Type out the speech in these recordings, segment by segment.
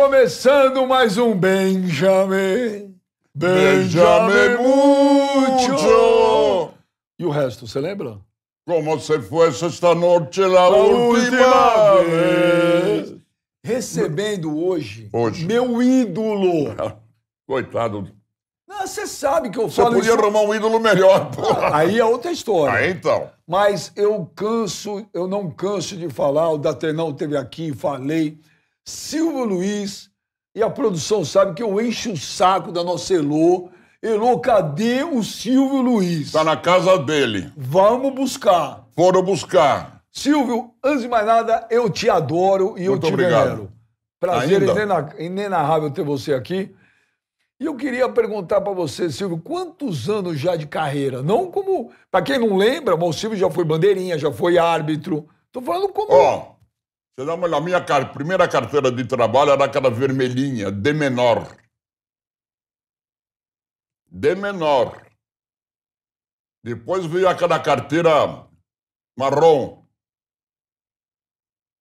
Começando mais um Benjamin. Benjamin Mucho. E o resto, você lembra? Como se fosse esta noite lá última, vez. Recebendo hoje, hoje, meu ídolo. Coitado. Você sabe que eu falo. Você podia isso... arrumar um ídolo melhor, Porra. Aí é outra história. Aí então. Mas eu canso, eu não canso de falar. O Datenão teve aqui, falei. Silvio Luiz e a produção sabe que eu encho o saco da nossa Elô. Elô, cadê o Silvio Luiz? Tá na casa dele. Vamos buscar. Foram buscar. Silvio, antes de mais nada, eu te adoro e Muito eu te obrigado. Prazer Ainda? inenarrável ter você aqui. E eu queria perguntar para você, Silvio, quantos anos já de carreira? Não como. Para quem não lembra, o Silvio já foi bandeirinha, já foi árbitro. Tô falando como. Oh você dá uma olhada. A minha car primeira carteira de trabalho era aquela vermelhinha, d menor. d menor. Depois veio aquela carteira marrom.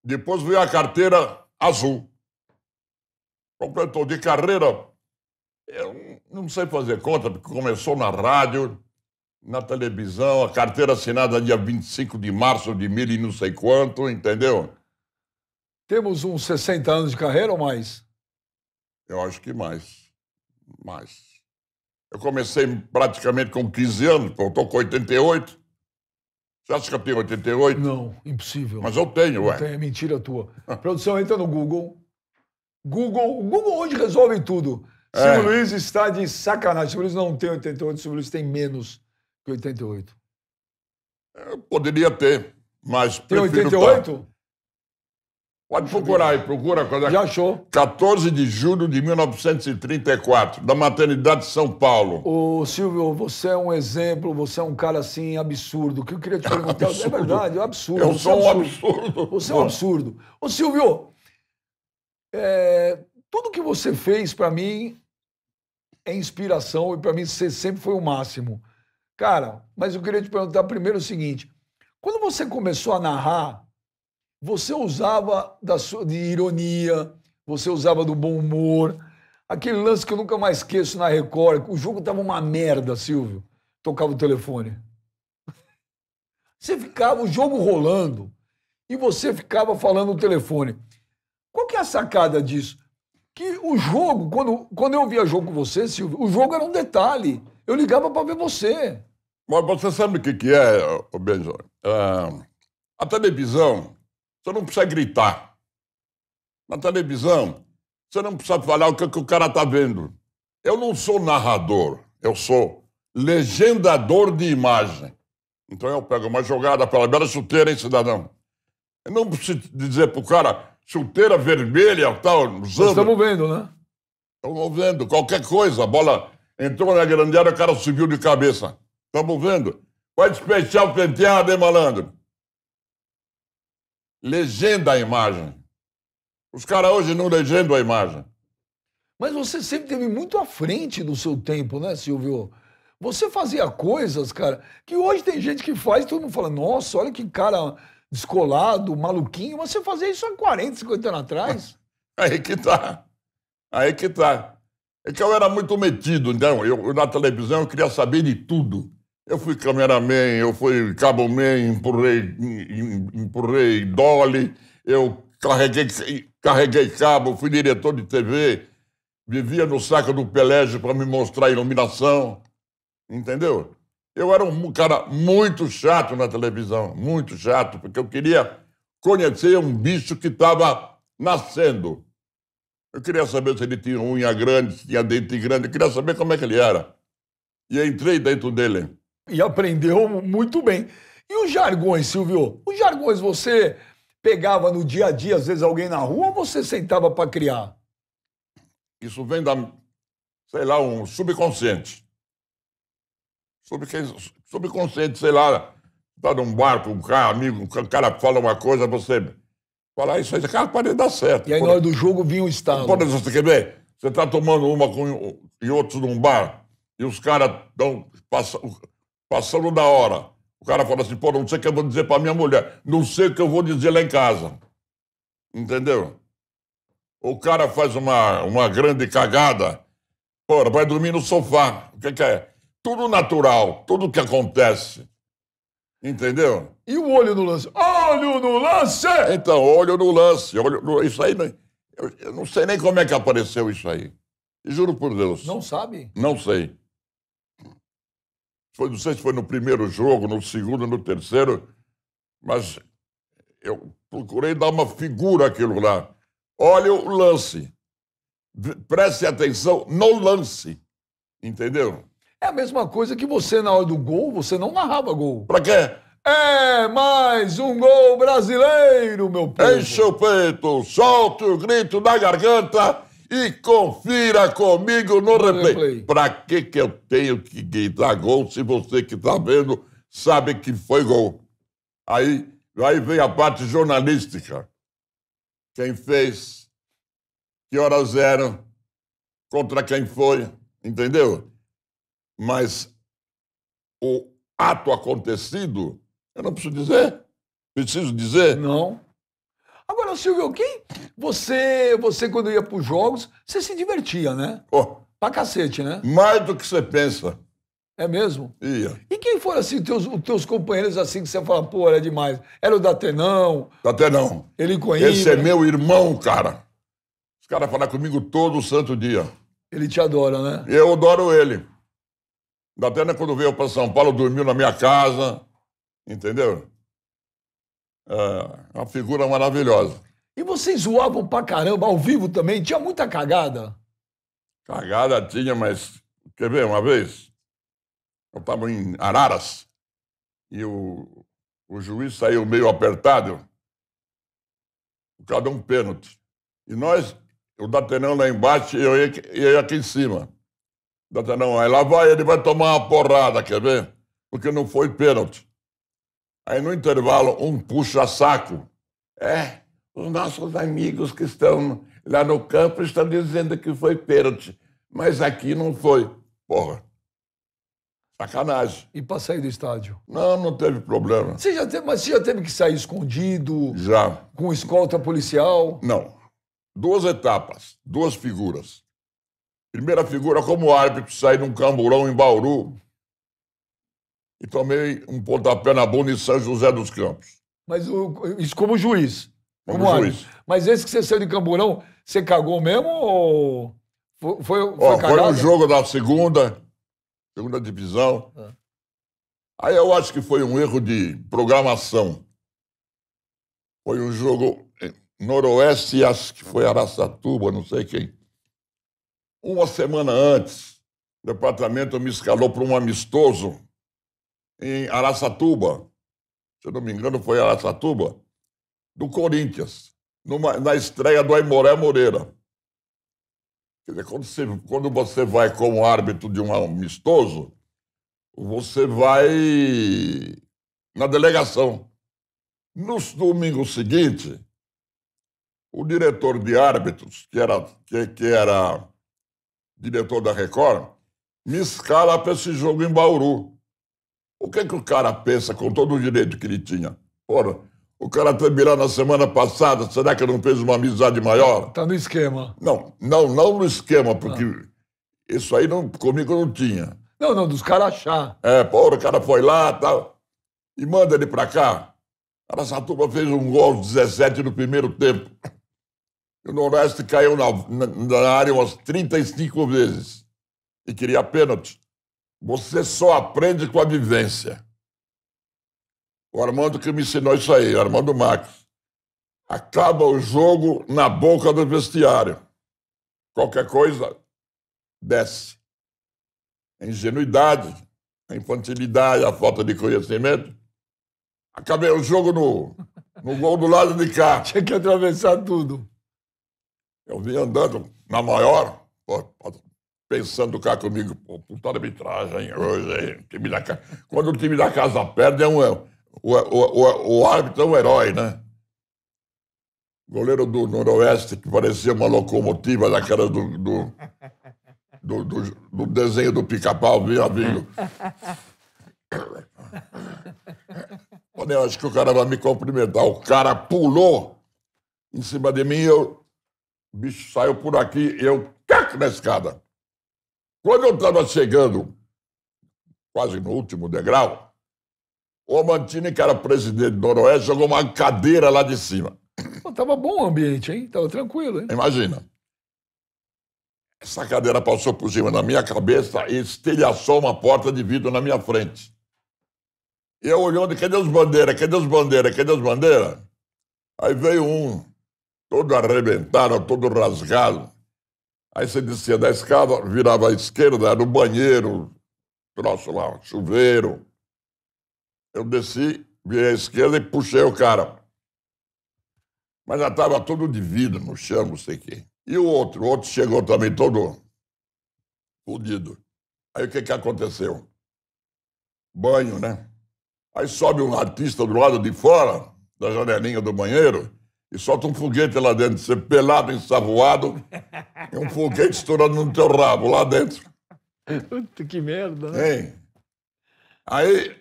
Depois veio a carteira azul. Completou de carreira. Eu não sei fazer conta, porque começou na rádio, na televisão, a carteira assinada dia 25 de março de mil e não sei quanto, entendeu? Temos uns 60 anos de carreira ou mais? Eu acho que mais. Mais. Eu comecei praticamente com 15 anos, eu estou com 88. Você acha que eu tenho 88? Não, impossível. Mas eu tenho, ué. Tenho, é mentira tua. Produção, entra no Google. Google, Google onde resolve tudo. É. Silvio Luiz está de sacanagem. Silvio Luiz não tem 88, Silvio Luiz tem menos que 88. Eu poderia ter, mas tem 88? Tá. Pode procurar aí, procura. É Já achou. 14 de julho de 1934, da maternidade de São Paulo. Ô, Silvio, você é um exemplo, você é um cara, assim, absurdo. O que eu queria te perguntar... É, absurdo. é verdade, é um absurdo. Eu você sou é um absurdo. absurdo. Você é um absurdo. Ô, Silvio, é, tudo que você fez, para mim, é inspiração e para mim você sempre foi o máximo. Cara, mas eu queria te perguntar primeiro o seguinte. Quando você começou a narrar você usava da sua, de ironia, você usava do bom humor. Aquele lance que eu nunca mais esqueço na Record, o jogo tava uma merda, Silvio. Tocava o telefone. Você ficava o jogo rolando e você ficava falando no telefone. Qual que é a sacada disso? Que o jogo, quando, quando eu via jogo com você, Silvio, o jogo era um detalhe. Eu ligava para ver você. Mas você sabe o que, que é, Benjamin? Ah, a televisão você não precisa gritar. Na televisão, você não precisa falar o que, que o cara está vendo. Eu não sou narrador, eu sou legendador de imagem. Então eu pego uma jogada, falo, bela chuteira, hein, cidadão? Eu não preciso dizer pro cara, chuteira vermelha, tal, usando. Estamos vendo, né? Estamos vendo, qualquer coisa, a bola entrou na grande área, o cara subiu de cabeça. Estamos vendo. Vai despechar o penteado, hein, malandro? legenda a imagem. Os caras hoje não legendam a imagem. Mas você sempre teve muito à frente do seu tempo, né, Silvio? Você fazia coisas, cara, que hoje tem gente que faz e todo mundo fala, nossa, olha que cara descolado, maluquinho, mas você fazia isso há 40, 50 anos atrás. Aí que tá. Aí que tá. É que eu era muito metido, então. Eu, na televisão eu queria saber de tudo. Eu fui cameraman, eu fui caboman, empurrei, empurrei dolly, eu carreguei, carreguei cabo, fui diretor de TV, vivia no saco do Pelégio para me mostrar a iluminação, entendeu? Eu era um cara muito chato na televisão, muito chato, porque eu queria conhecer um bicho que estava nascendo. Eu queria saber se ele tinha unha grande, se tinha dente grande, eu queria saber como é que ele era. E entrei dentro dele. E aprendeu muito bem. E os jargões, Silvio? Os jargões você pegava no dia a dia, às vezes, alguém na rua ou você sentava para criar? Isso vem da, sei lá, um subconsciente. Subconsciente, sei lá, tá num bar com um cara amigo, o cara fala uma coisa, você fala ah, isso aí, cara, pode dar certo. E aí, na hora do jogo, vinha o estado. Por você quer ver? Você tá tomando uma com, e outros num bar, e os caras dão. passam passando da hora. O cara fala assim, pô, não sei o que eu vou dizer para minha mulher, não sei o que eu vou dizer lá em casa. Entendeu? O cara faz uma, uma grande cagada, pô, vai dormir no sofá. O que, que é? Tudo natural, tudo que acontece. Entendeu? E o olho no lance? Olho no lance! Então, olho no lance. Olho no... Isso aí, né? eu, eu não sei nem como é que apareceu isso aí. Juro por Deus. Não sabe? Não sei. Foi, não sei se foi no primeiro jogo, no segundo, no terceiro, mas eu procurei dar uma figura àquilo lá. Olha o lance. Preste atenção no lance. Entendeu? É a mesma coisa que você, na hora do gol, você não narrava gol. Pra quê? É mais um gol brasileiro, meu povo. Enche o peito, solte o grito da garganta e confira comigo no, no replay. replay. Para que, que eu tenho que gritar gol se você que está vendo sabe que foi gol? Aí, aí vem a parte jornalística. Quem fez, que horas eram, contra quem foi, entendeu? Mas o ato acontecido, eu não preciso dizer? Preciso dizer? Não. Agora, Silvio, quem Você, você quando ia para os jogos, você se divertia, né? Oh, Pra cacete, né? mais do que você pensa. É mesmo? Ia. E quem foram, assim, teus, os teus companheiros, assim, que você fala, pô, era demais? Era o Datenão, Datenão. ele conhece. Esse é meu irmão, cara. Os caras falam comigo todo santo dia. ele te adora, né? Eu adoro ele. Datena, quando veio para São Paulo, dormiu na minha casa, entendeu? É, uma figura maravilhosa. E vocês zoavam pra caramba, ao vivo também? Tinha muita cagada? Cagada tinha, mas. Quer ver uma vez? Eu estava em Araras e o, o juiz saiu meio apertado por causa de um pênalti. E nós, o Datenão lá embaixo e eu, eu aqui em cima. O Datenão, aí lá vai, ele vai tomar uma porrada, quer ver? Porque não foi pênalti. Aí, no intervalo, um puxa saco. É, os nossos amigos que estão lá no campo estão dizendo que foi pênalti, mas aqui não foi. Porra, sacanagem. E para sair do estádio? Não, não teve problema. Você já teve, mas você já teve que sair escondido? Já. Com escolta policial? Não. Duas etapas, duas figuras. Primeira figura, como árbitro, sair num camburão em Bauru, e tomei um pontapé na bunda em São José dos Campos. Mas o, isso como juiz. Como, como juiz. Mas esse que você saiu de Camburão, você cagou mesmo ou foi, foi, foi um jogo da segunda, segunda divisão. Ah. Aí eu acho que foi um erro de programação. Foi um jogo eh, noroeste, acho que foi Araçatuba, não sei quem. Uma semana antes, o departamento me escalou para um amistoso em Araçatuba, se eu não me engano foi Araçatuba, do Corinthians, numa, na estreia do Aimoré Moreira. Quer dizer, quando você, quando você vai como árbitro de um amistoso, você vai na delegação. No domingo seguinte, o diretor de árbitros, que era, que, que era diretor da Record, me escala para esse jogo em Bauru. O que, é que o cara pensa com todo o direito que ele tinha? Ora, o cara teve lá na semana passada, será que não fez uma amizade maior? Está no esquema. Não, não, não no esquema, ah. porque ah. isso aí não, comigo não tinha. Não, não, dos caras achar. É, porra, o cara foi lá e tal. E manda ele pra cá. Cara, essa turma fez um gol 17 no primeiro tempo. E o Noroeste caiu na, na, na área umas 35 vezes. E queria pênalti. Você só aprende com a vivência. O Armando que me ensinou isso aí, o Armando Max. Acaba o jogo na boca do vestiário. Qualquer coisa, desce. A ingenuidade, a infantilidade, a falta de conhecimento. Acabei o jogo no, no gol do lado de cá. Tinha que atravessar tudo. Eu vim andando na maior, pensando cá comigo, disputar arbitragem hoje. Time da, quando o time da casa perde, é um, é, o, é, o, o, o árbitro é um herói, né? Goleiro do Noroeste, que parecia uma locomotiva daquela do, do, do, do, do desenho do pica-pau, meu amigo. Quando eu acho que o cara vai me cumprimentar, o cara pulou em cima de mim, eu, o bicho saiu por aqui, eu, cac, na escada. Quando eu estava chegando, quase no último degrau, o Amantini, que era presidente do Noroeste, jogou uma cadeira lá de cima. Pô, tava bom o ambiente, hein? Tava tranquilo, hein? Imagina. Essa cadeira passou por cima da minha cabeça e estilhaçou uma porta de vidro na minha frente. E eu olhando, cadê os bandeiras? Cadê os bandeiras? Cadê os bandeiras? Aí veio um, todo arrebentado, todo rasgado. Aí você descia da escada, virava à esquerda, era o banheiro, troço lá, chuveiro. Eu desci, virei à esquerda e puxei o cara. Mas já estava todo de vidro no chão, não sei o quê. E o outro, o outro chegou também todo fudido. Aí o que, que aconteceu? Banho, né? Aí sobe um artista do lado de fora, da janelinha do banheiro, e solta um foguete lá dentro. Você pelado, ensavoado, é um foguete estourando no teu rabo lá dentro. Puta que merda, né? Hein? Aí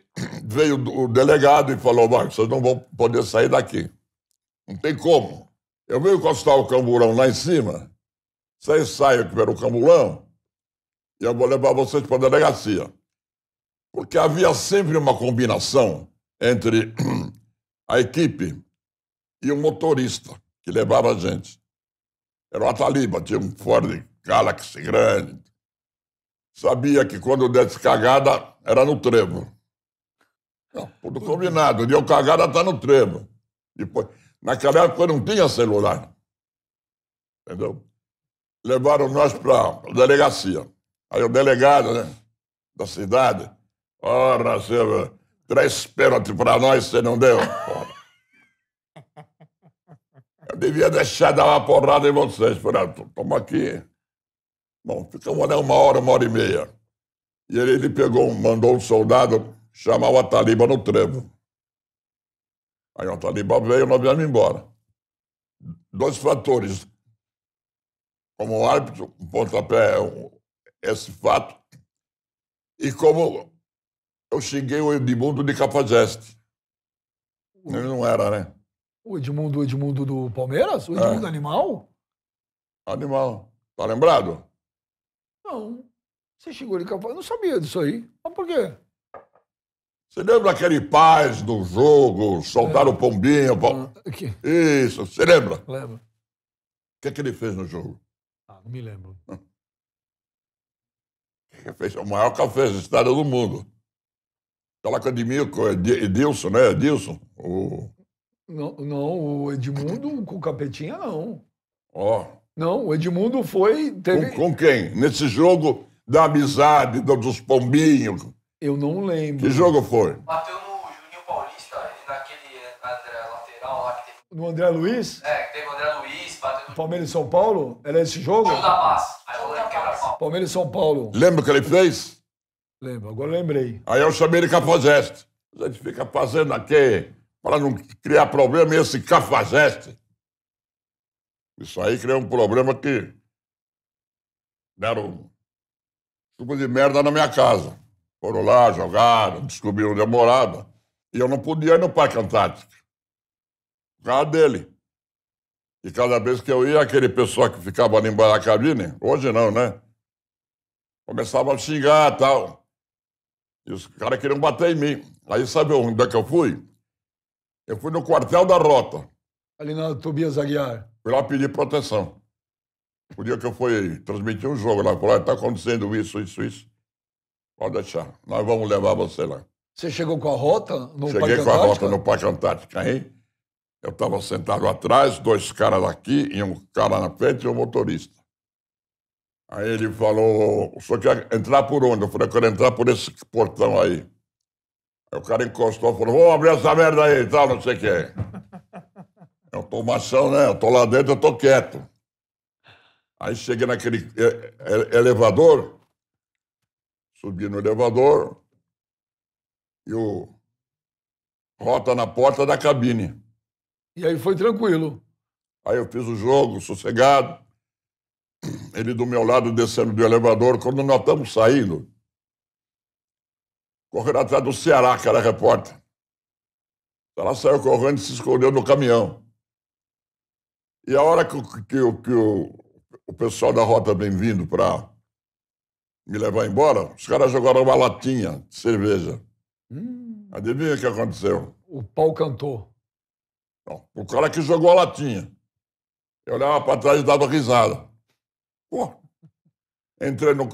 veio o delegado e falou: Marcos, vocês não vão poder sair daqui. Não tem como. Eu venho encostar o camburão lá em cima, vocês saem que era o camburão, e eu vou levar vocês para a delegacia. Porque havia sempre uma combinação entre a equipe e um motorista que levava a gente. Era o Ataliba, tinha um Ford Galaxy grande. Sabia que quando desse cagada, era no trevo. Não, ah, tudo combinado, deu cagada, tá no trevo. Depois, naquela época não tinha celular. Entendeu? Levaram nós para a delegacia. Aí o delegado né, da cidade, ora, senhor três pênaltis para nós, você não deu devia deixar dar uma porrada em vocês. Falei, ah, toma aqui. Bom, ficamos ali né, uma hora, uma hora e meia. E ele, ele pegou, mandou um soldado chamar o Ataliba no trevo. Aí o Ataliba veio, nós viemos embora. Dois fatores. Como árbitro, um pontapé, um, esse fato. E como eu xinguei o Edmundo de Cafajeste. Ele não era, né? O Edmundo, Edmundo do Palmeiras? O Edmundo é. Animal? Animal. Tá lembrado? Não. Você chegou ali e Eu não sabia disso aí. Mas por quê? Você lembra aquele paz do jogo? Soltaram é. o pombinho. Pom... Ah, Isso, você lembra? Lembro. O que é que ele fez no jogo? Ah, não me lembro. Hum. Ele é fez o maior café da história do mundo. Aquela academia com Edilson, né? Edilson, o não, não o Edmundo com o Capetinha, não. Ó. Oh. Não, o Edmundo foi. Teve... Com, com, quem? Nesse jogo da amizade, dos pombinhos. Eu não lembro. Que jogo foi? Bateu no Juninho Paulista, naquele eh, André lateral lá que teve. No André Luiz? É, que teve o André Luiz, bateu no. Palmeiras e São Paulo? Era esse jogo? Jogo da Paz. Aí eu lembro que era pau. Palmeiras e São Paulo. Lembra o que ele fez? Lembro, agora lembrei. Aí eu chamei ele Cafazeste. A gente fica fazendo aqui para não criar problema esse cafajeste. Isso aí criou um problema que deram chuva de merda na minha casa. Foram lá, jogaram, descobriram onde eu morava. E eu não podia ir no Parque Antártico. Por causa dele. E cada vez que eu ia, aquele pessoal que ficava ali da cabine, hoje não, né? Começava a xingar e tal. E os caras queriam bater em mim. Aí sabe onde é que eu fui? Eu fui no quartel da Rota. Ali na Tobias Aguiar. Fui lá pedir proteção. O dia que eu fui transmitir um jogo lá, falou: está acontecendo isso, isso, isso. Pode deixar, nós vamos levar você lá. Você chegou com a rota no Cheguei Parque com a rota no Parque Antártico. Aí eu estava sentado atrás, dois caras aqui e um cara na frente e um motorista. Aí ele falou: o senhor quer entrar por onde? Eu falei: eu quero entrar por esse portão aí. Aí o cara encostou e falou: vamos abrir essa merda aí e tal, não sei o quê. É automação, né? Eu tô lá dentro, eu tô quieto. Aí cheguei naquele é, é, é elevador, subi no elevador e o Rota na porta da cabine. E aí foi tranquilo. Aí eu fiz o jogo, sossegado. Ele do meu lado descendo do elevador. Quando nós estamos saindo, correndo atrás do Ceará, que era repórter. Ela então, saiu correndo e se escondeu no caminhão. E a hora que, que, que o, o pessoal da Rota Bem-vindo para me levar embora, os caras jogaram uma latinha de cerveja. Hum. Adivinha o que aconteceu? O pau cantou. Não, o cara que jogou a latinha. Eu olhava para trás e dava risada. Pô, entrei no,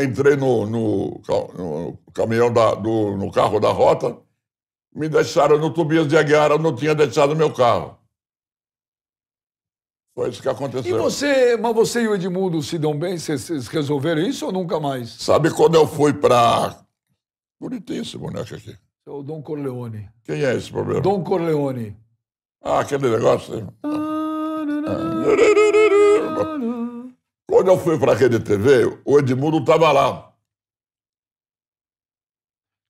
entrei no, no, no caminhão, da, do, no carro da rota, me deixaram no Tobias de Aguiar, eu não tinha deixado meu carro. Foi isso que aconteceu. E você, mas você e o Edmundo se dão bem? Vocês resolveram isso ou nunca mais? Sabe quando eu fui para. Bonitinho esse né, boneco aqui. É o Dom Corleone. Quem é esse problema? Dom Corleone. Ah, aquele negócio. Ah. Ah. Quando eu fui para a Rede TV, o Edmundo estava lá.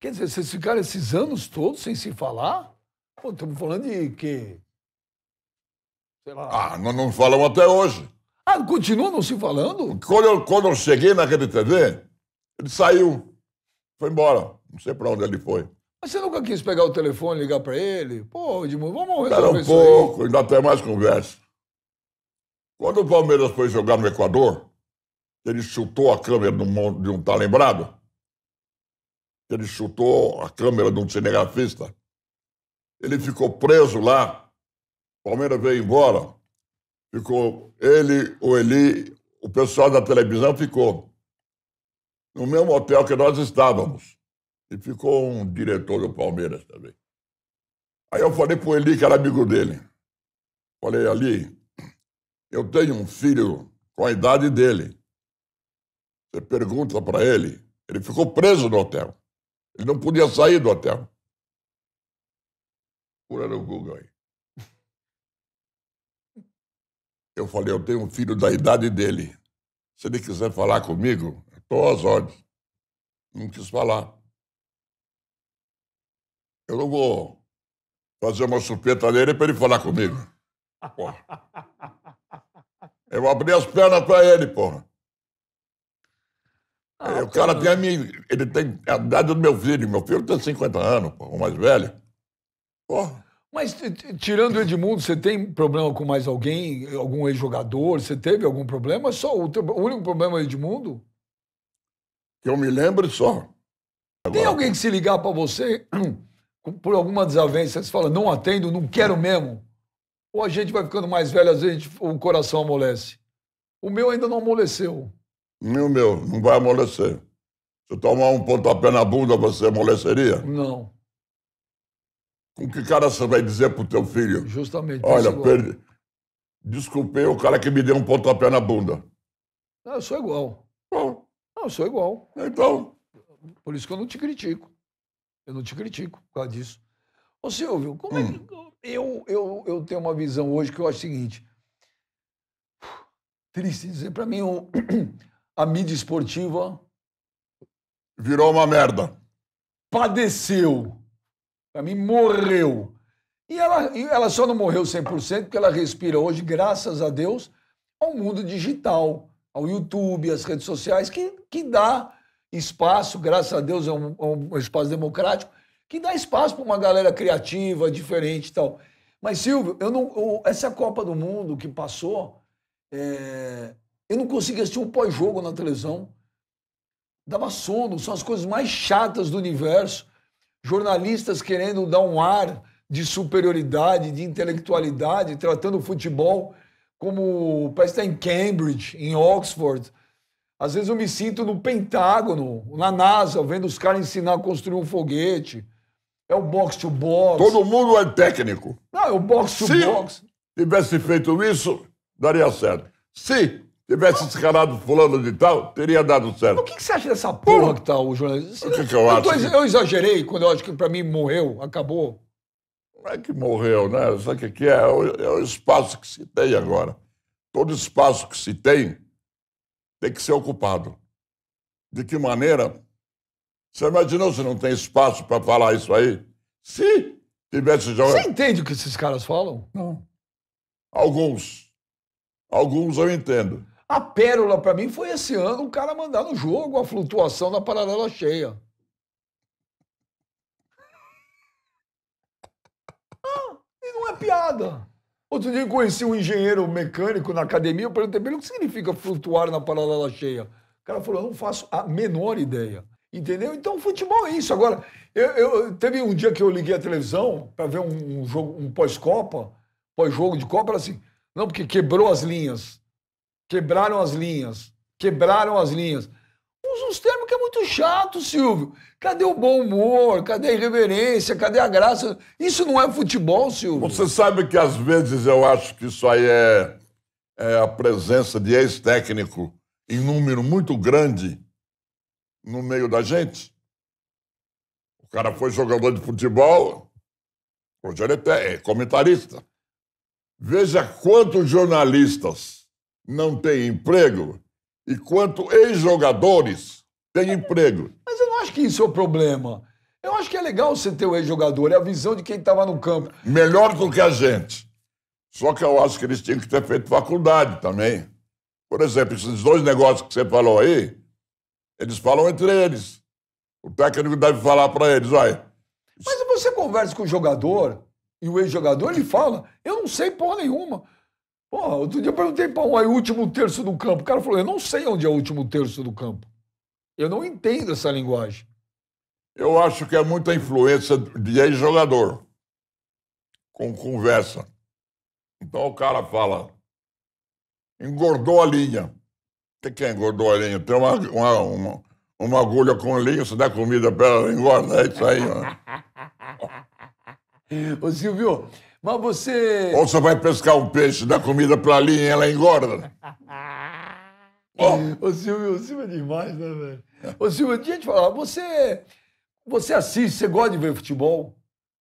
Quer dizer, vocês ficaram esses anos todos sem se falar? Pô, estamos falando de que. Sei lá. Ah, não, não falamos até hoje. Ah, continuam não se falando? Quando eu, quando eu cheguei na Rede TV, ele saiu. Foi embora. Não sei para onde ele foi. Mas você nunca quis pegar o telefone e ligar para ele? Pô, Edmundo, vamos resolver Era um pouco, ainda tem mais conversa. Quando o Palmeiras foi jogar no Equador, ele chutou a câmera de um, de um tá lembrado? Ele chutou a câmera de um cinegrafista. Ele ficou preso lá. O Palmeiras veio embora. Ficou ele, o Eli, o pessoal da televisão ficou no mesmo hotel que nós estávamos. E ficou um diretor do Palmeiras também. Aí eu falei o Eli, que era amigo dele. Falei, Ali, eu tenho um filho com a idade dele. Você pergunta para ele, ele ficou preso no hotel. Ele não podia sair do hotel. Pura no Google aí. Eu falei, eu tenho um filho da idade dele. Se ele quiser falar comigo, estou às ordens. Não quis falar. Eu não vou fazer uma surpresa nele para ele falar comigo. Porra. Eu abri as pernas para ele, porra. Ah, o cara tem a minha. Ele tem a idade do meu filho. Meu filho tem 50 anos, porra, o mais velho. Porra. Mas tirando o Edmundo, você tem problema com mais alguém? Algum ex-jogador? Você teve algum problema? Só o, teu, o único problema é o Edmundo? Que eu me lembro só. Agora, tem alguém que se ligar para você por alguma desavença, você fala, não atendo, não quero mesmo? ou a gente vai ficando mais velho, às vezes gente, o coração amolece? O meu ainda não amoleceu. Meu, meu, não vai amolecer. Se eu tomar um pontapé na bunda, você amoleceria? Não. Com que cara você vai dizer pro teu filho? Justamente. Olha, perdi... desculpei o cara que me deu um pontapé na bunda. Não, eu sou igual. Bom. Não, eu sou igual. Então? Por isso que eu não te critico. Eu não te critico por causa disso. Ô Silvio, como é hum. é que eu, eu, eu tenho uma visão hoje que eu acho o seguinte. Triste dizer, para mim, a mídia esportiva virou uma merda. Padeceu. Para mim, morreu. E ela, ela só não morreu 100% porque ela respira hoje, graças a Deus, ao mundo digital, ao YouTube, às redes sociais, que, que dá espaço, graças a Deus, é um, é um espaço democrático que dá espaço para uma galera criativa, diferente e tal. Mas, Silvio, eu não, eu, essa Copa do Mundo que passou, é, eu não conseguia assistir um pós-jogo na televisão. Dava sono, são as coisas mais chatas do universo. Jornalistas querendo dar um ar de superioridade, de intelectualidade, tratando o futebol como parece estar em Cambridge, em Oxford. Às vezes eu me sinto no Pentágono, na NASA, vendo os caras ensinar a construir um foguete. É o boxe to box. Todo mundo é técnico. Não, é o boxe to box. Tivesse feito isso, daria certo. Se tivesse escalado fulano de tal, teria dado certo. O que, que você acha dessa porra que tá o jornalista? O que, que eu, eu acho? Tô, eu exagerei quando eu acho que para mim morreu, acabou. Não é que morreu, né? Sabe o que é? É o, é o espaço que se tem agora. Todo espaço que se tem tem que ser ocupado. De que maneira você imaginou se não tem espaço para falar isso aí? Se tivesse jogado. Você entende o que esses caras falam? Não. Alguns. Alguns eu entendo. A pérola, para mim, foi esse ano o cara mandar no jogo a flutuação da paralela cheia. Ah, e não é piada. Outro dia eu conheci um engenheiro mecânico na academia, eu perguntei para ele o que significa flutuar na paralela cheia. O cara falou, eu não faço a menor ideia. Entendeu? Então, futebol é isso. Agora, eu, eu teve um dia que eu liguei a televisão para ver um, um, jogo, um pós-Copa, pós-jogo de Copa, era assim, não, porque quebrou as linhas. Quebraram as linhas. Quebraram as linhas. Usa uns termos que é muito chato, Silvio. Cadê o bom humor? Cadê a irreverência? Cadê a graça? Isso não é futebol, Silvio. Você sabe que às vezes eu acho que isso aí é, é a presença de ex-técnico em número muito grande no meio da gente. O cara foi jogador de futebol, hoje ele é comentarista. Veja quantos jornalistas não têm emprego e quanto ex-jogadores têm emprego. Mas eu não acho que isso é o problema. Eu acho que é legal você ter o ex-jogador, é a visão de quem estava no campo. Melhor do que a gente. Só que eu acho que eles tinham que ter feito faculdade também. Por exemplo, esses dois negócios que você falou aí, eles falam entre eles. O técnico deve falar para eles, vai. Mas você conversa com o jogador e o ex-jogador, ele fala, eu não sei porra nenhuma. Porra, outro dia eu perguntei para um aí, o último terço do campo. O cara falou, eu não sei onde é o último terço do campo. Eu não entendo essa linguagem. Eu acho que é muita influência de ex-jogador com conversa. Então o cara fala, engordou a linha. Quem engordou o olhinho? Tem uma, uma, uma, uma agulha com linha, você dá comida para ela, engorda. É isso aí, mano. Ô, Silvio, mas você. Ou você vai pescar um peixe, dá comida pra linha e ela engorda. oh. Ô, Silvio, o Silvio é demais, né, velho? Ô, Silvio, deixa eu te falar, você. Você assiste, você gosta de ver futebol?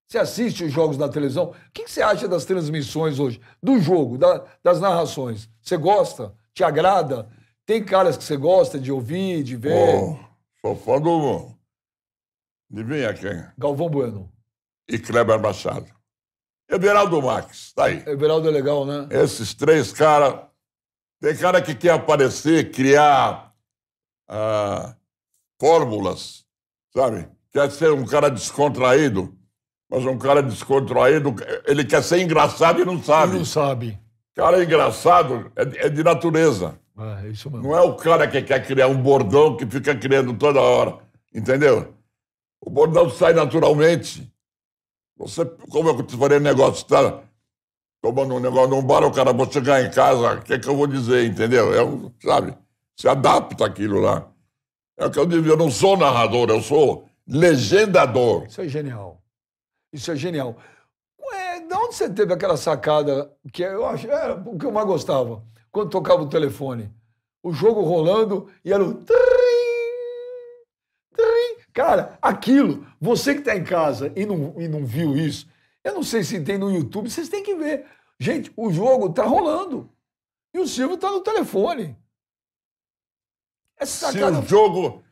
Você assiste os jogos na televisão? O que você acha das transmissões hoje? Do jogo, da, das narrações? Você gosta? Te agrada? Tem caras que você gosta de ouvir, de ver? Oh, sou fã do. Adivinha quem? Galvão Bueno. E Kleber Machado. Everaldo Max, tá aí. Everaldo é legal, né? Esses três caras. Tem cara que quer aparecer, criar ah, fórmulas, sabe? Quer ser um cara descontraído, mas um cara descontraído, ele quer ser engraçado e não sabe. Ele não sabe. Cara engraçado é, é de natureza. Ah, é isso mesmo. Não é o cara que quer criar um bordão que fica criando toda hora, entendeu? O bordão sai naturalmente. Você, como eu te falei, negócio está tomando um negócio num bar, o cara, vou chegar em casa, o que é que eu vou dizer, entendeu? É, sabe, se adapta aquilo lá. É o que eu digo, eu não sou narrador, eu sou legendador. Isso é genial. Isso é genial. Ué, de onde você teve aquela sacada que eu acho era é, o que eu mais gostava? quando tocava o telefone. O jogo rolando e era o. Trim, trim. Cara, aquilo, você que está em casa e não, e não viu isso, eu não sei se tem no YouTube, vocês têm que ver. Gente, o jogo está rolando. E o Silvio está no telefone. É sacada... Se o jogo.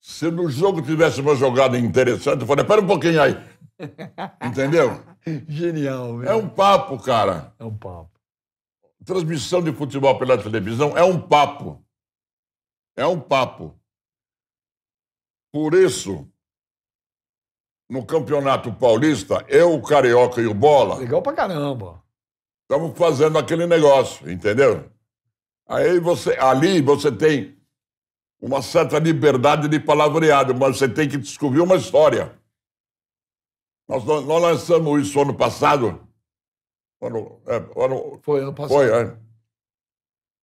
Se no jogo tivesse uma jogada interessante, eu falei, pera um pouquinho aí. Entendeu? Genial, velho. É um papo, cara. É um papo transmissão de futebol pela televisão é um papo. É um papo. Por isso, no Campeonato Paulista, eu, o Carioca e o Bola. Legal pra caramba. Estamos fazendo aquele negócio, entendeu? Aí você, ali você tem uma certa liberdade de palavreado, mas você tem que descobrir uma história. Nós, nós lançamos isso ano passado, Ano, é, ano, foi ano passado. Foi, é.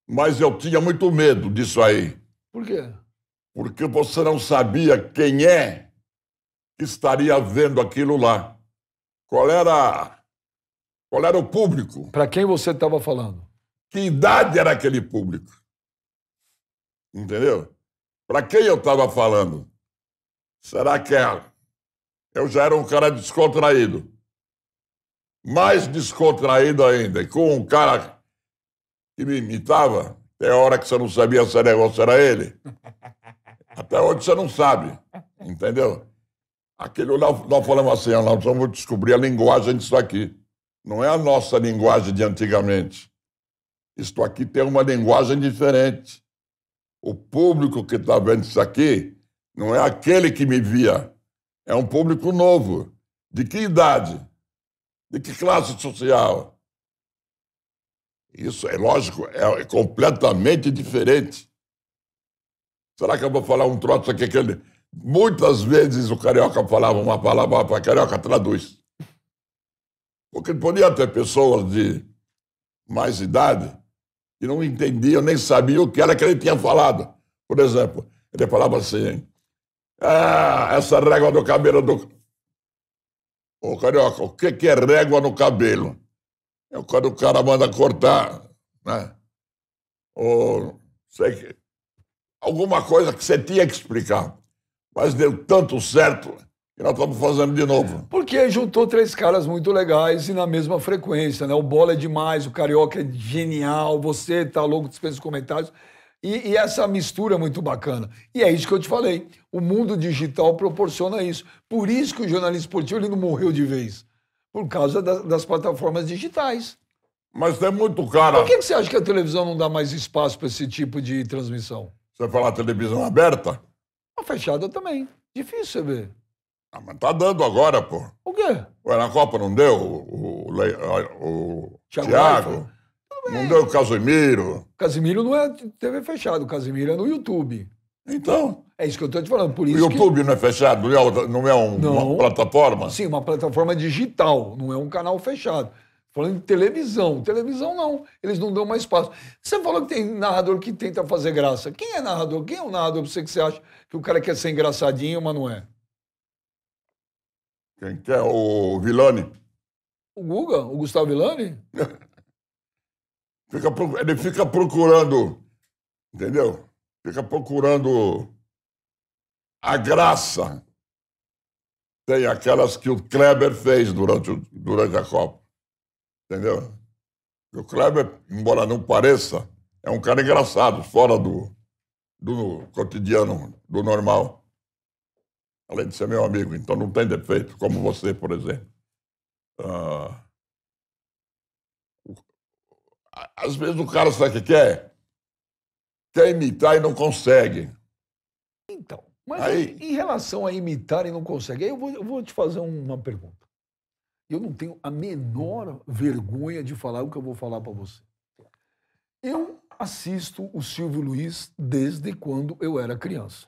Mas eu tinha muito medo disso aí. Por quê? Porque você não sabia quem é que estaria vendo aquilo lá. Qual era, qual era o público? Para quem você estava falando? Que idade era aquele público? Entendeu? Para quem eu estava falando? Será que é? Eu já era um cara descontraído mais descontraído ainda, com um cara que me imitava, até a hora que você não sabia se o negócio era ele. Até hoje você não sabe, entendeu? Aquilo lá, nós falamos assim, ah, nós vamos descobrir a linguagem disso aqui. Não é a nossa linguagem de antigamente. Isto aqui tem uma linguagem diferente. O público que está vendo isso aqui não é aquele que me via. É um público novo. De que idade? De que classe social? Isso é lógico, é, é completamente diferente. Será que eu vou falar um troço aqui que ele. Muitas vezes o carioca falava uma palavra para carioca traduz. Porque podia ter pessoas de mais idade que não entendiam, nem sabiam o que era que ele tinha falado. Por exemplo, ele falava assim: ah, essa régua do cabelo do, Ô, Carioca, o que, que é régua no cabelo? É quando o cara manda cortar, né? Ou sei que. Alguma coisa que você tinha que explicar. Mas deu tanto certo que nós estamos fazendo de novo. Porque juntou três caras muito legais e na mesma frequência, né? O Bola é demais, o Carioca é genial, você tá louco, dispensa os comentários. E, e essa mistura é muito bacana. E é isso que eu te falei. O mundo digital proporciona isso. Por isso que o jornalismo esportivo ele não morreu de vez. Por causa da, das plataformas digitais. Mas é muito caro. Por que, que você acha que a televisão não dá mais espaço para esse tipo de transmissão? Você fala televisão aberta? A fechada também. Difícil você ver. Ah, mas tá dando agora, pô. O quê? Ué, na Copa não deu o, o, o Thiago? Thiago. Não deu o Casimiro. Casimiro não é TV fechada, Casimiro é no YouTube. Então. É isso que eu estou te falando. Por isso o YouTube que... não é fechado, não é, não é um, não. uma plataforma? Sim, uma plataforma digital, não é um canal fechado. Falando de televisão. Televisão não, eles não dão mais espaço. Você falou que tem narrador que tenta fazer graça. Quem é narrador? Quem é o narrador pra você que você acha que o cara quer ser engraçadinho, mas não é? Quem quer? É? O Vilani. O Guga? O Gustavo Vilani? fica, ele fica procurando, entendeu? fica procurando a graça. Tem aquelas que o Kleber fez durante, durante a Copa. Entendeu? O Kleber, embora não pareça, é um cara engraçado, fora do, do cotidiano, do normal. Além de ser meu amigo, então não tem defeito, como você, por exemplo. Ah, às vezes o cara sabe o que quer? É? quer imitar e não consegue. Então, mas aí... em relação a imitar e não consegue, aí eu vou, eu vou te fazer uma pergunta. Eu não tenho a menor vergonha de falar o que eu vou falar para você. Eu assisto o Silvio Luiz desde quando eu era criança.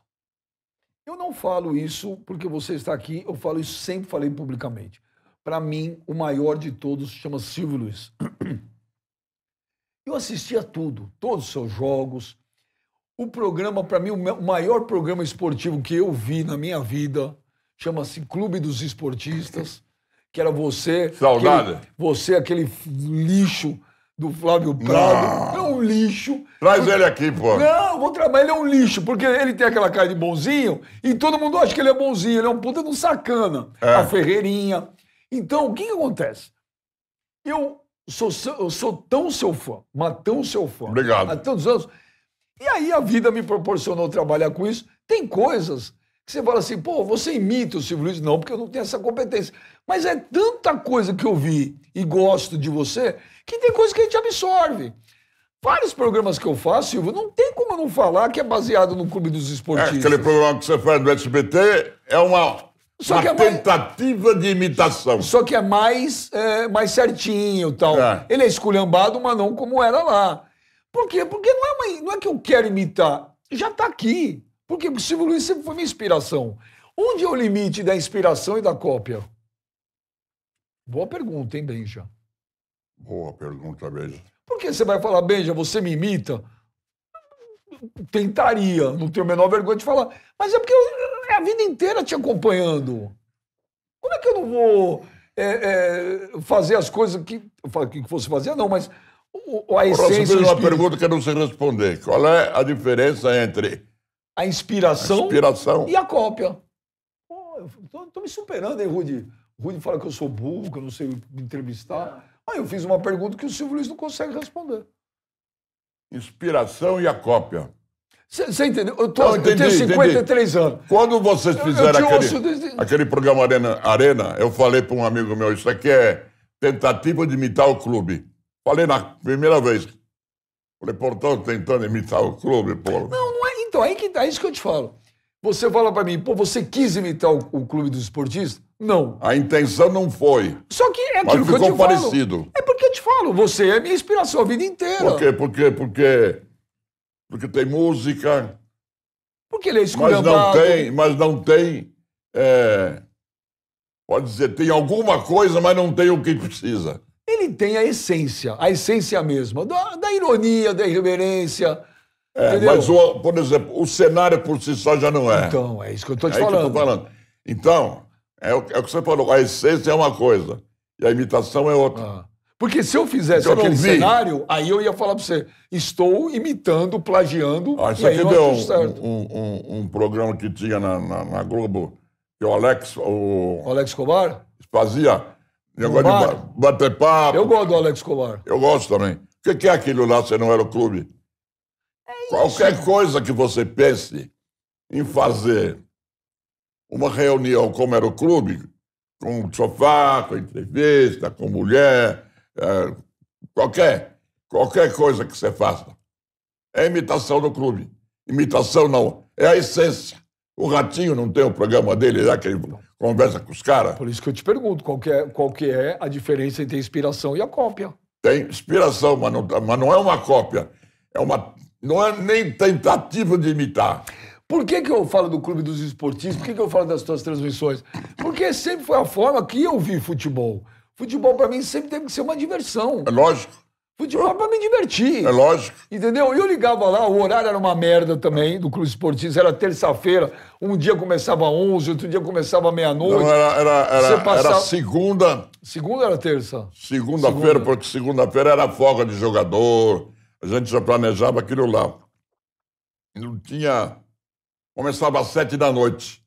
Eu não falo isso porque você está aqui, eu falo isso, sempre falei publicamente. Para mim, o maior de todos se chama Silvio Luiz. Eu assistia tudo, todos os seus jogos, o programa, para mim, o maior programa esportivo que eu vi na minha vida, chama-se Clube dos Esportistas, que era você. Saudade. Aquele, você, aquele lixo do Flávio Prado. Não. É um lixo. Traz ele aqui, pô. Não, vou trabalhar. Ele é um lixo, porque ele tem aquela cara de bonzinho e todo mundo acha que ele é bonzinho. Ele é um puta de um sacana. É. A Ferreirinha. Então, o que, que acontece? Eu sou, eu sou tão seu fã, mas tão seu fã. Obrigado. Há tantos anos e aí a vida me proporcionou trabalhar com isso. Tem coisas que você fala assim, pô, você imita o Silvio Luiz? Não, porque eu não tenho essa competência. Mas é tanta coisa que eu vi e gosto de você que tem coisa que a gente absorve. Vários programas que eu faço, Silvio, não tem como eu não falar que é baseado no Clube dos é, Esportistas. É, aquele programa que você faz do SBT é uma, uma é tentativa mais... de imitação. Só que é mais, é, mais certinho tal. É. Ele é esculhambado, mas não como era lá. Por quê? Porque não é, uma, não é que eu quero imitar, já está aqui. Porque o Silvio Luiz sempre foi minha inspiração. Onde é o limite da inspiração e da cópia? Boa pergunta, hein, Benja? Boa pergunta, Benja. Por que você vai falar, Benja, você me imita? Tentaria, não tenho a menor vergonha de falar. Mas é porque eu, é a vida inteira te acompanhando. Como é que eu não vou é, é, fazer as coisas que. Eu que fosse fazer não, mas o, a essência. uma pergunta que eu não sei responder. Qual é a diferença entre a inspiração, a inspiração. e a cópia? estou me superando, hein, Rudy? O Rudy fala que eu sou burro, que eu não sei me entrevistar. Aí ah, eu fiz uma pergunta que o Silvio Luiz não consegue responder. Inspiração e a cópia. Você entendeu? Eu, tô, não, entendi, eu tenho 53 entendi. anos. Quando vocês fizeram eu, eu aquele, desde... aquele programa Arena, Arena eu falei para um amigo meu, isso aqui é tentativa de imitar o clube. Falei na primeira vez. Falei, portanto, tentando imitar o clube, pô. Não, não é. Então, é, que, tá, é isso que eu te falo. Você fala para mim, pô, você quis imitar o, o clube dos esportistas? Não. A intenção não foi. Só que é aquilo Mas ficou eu te parecido. Falo. É porque eu te falo, você é minha inspiração a vida inteira. Por quê? Porque, porque, porque tem música. Porque ele é esculhambado. Mas não tem, mas não tem. É, pode dizer, tem alguma coisa, mas não tem o que precisa ele tem a essência, a essência mesma, da, da ironia, da irreverência. É, mas, o, por exemplo, o cenário por si só já não é. Então, é isso que eu estou te é falando. Que eu tô falando. Então, é o, é o, que você falou, a essência é uma coisa e a imitação é outra. Ah. Porque se eu fizesse então, aquele vi. cenário, aí eu ia falar para você, estou imitando, plagiando. Ah, isso aqui deu um, um, um, um, programa que tinha na, na, na Globo, que o Alex. O, o Alex Cobar? Fazia Negócio bar. de bater papo. Eu gosto do Alex Colar. Eu gosto também. O que é aquilo lá se não era o clube? É Qualquer coisa que você pense em fazer uma reunião como era o clube, com sofá, com entrevista, com mulher, é, qualquer, qualquer coisa que você faça. É imitação do clube. Imitação não, é a essência. O Ratinho não tem o programa dele é aquele conversa com os caras. Por isso que eu te pergunto, qual que, é, qual que é a diferença entre a inspiração e a cópia? Tem inspiração, mas não, mas não é uma cópia. É uma, não é nem tentativa de imitar. Por que, que eu falo do clube dos esportistas? Por que, que eu falo das tuas transmissões? Porque sempre foi a forma que eu vi futebol. Futebol, para mim, sempre teve que ser uma diversão. É lógico. Futebol é pra me divertir. É lógico. Entendeu? E eu ligava lá, o horário era uma merda também do Clube Esportivo. Era terça-feira, um dia começava 11, outro dia começava meia-noite. Não, era, era, era, passava... era, segunda. Segunda era terça? Segunda-feira, segunda. porque segunda-feira era folga de jogador. A gente já planejava aquilo lá. Não tinha. Começava às sete da noite.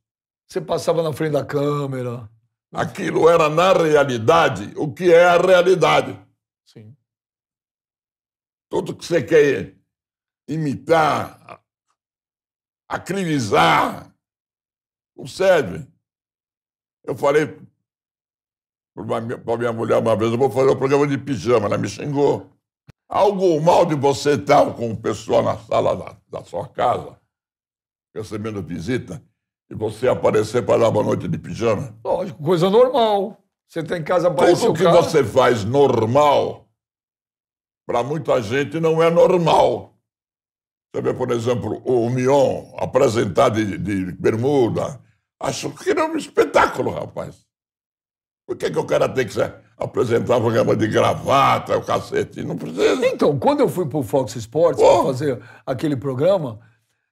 Você passava na frente da câmera. Aquilo era, na realidade, o que é a realidade tudo que você quer imitar, acrilizar, não serve. Eu falei para minha, minha mulher uma vez, eu vou fazer um programa de pijama, ela me xingou. Algo mal de você estar com o pessoal na sala da, da sua casa, recebendo visita, e você aparecer para dar uma noite de pijama? Lógico, coisa normal. Você tem tá casa para Tudo que cara... você faz normal para muita gente não é normal. Você vê, por exemplo, o Mion apresentar de, de bermuda. Acho que era um espetáculo, rapaz. Por que, que o cara tem que se apresentar um programa de gravata, o cacete? Não precisa. Então, quando eu fui para o Fox Sports para fazer aquele programa,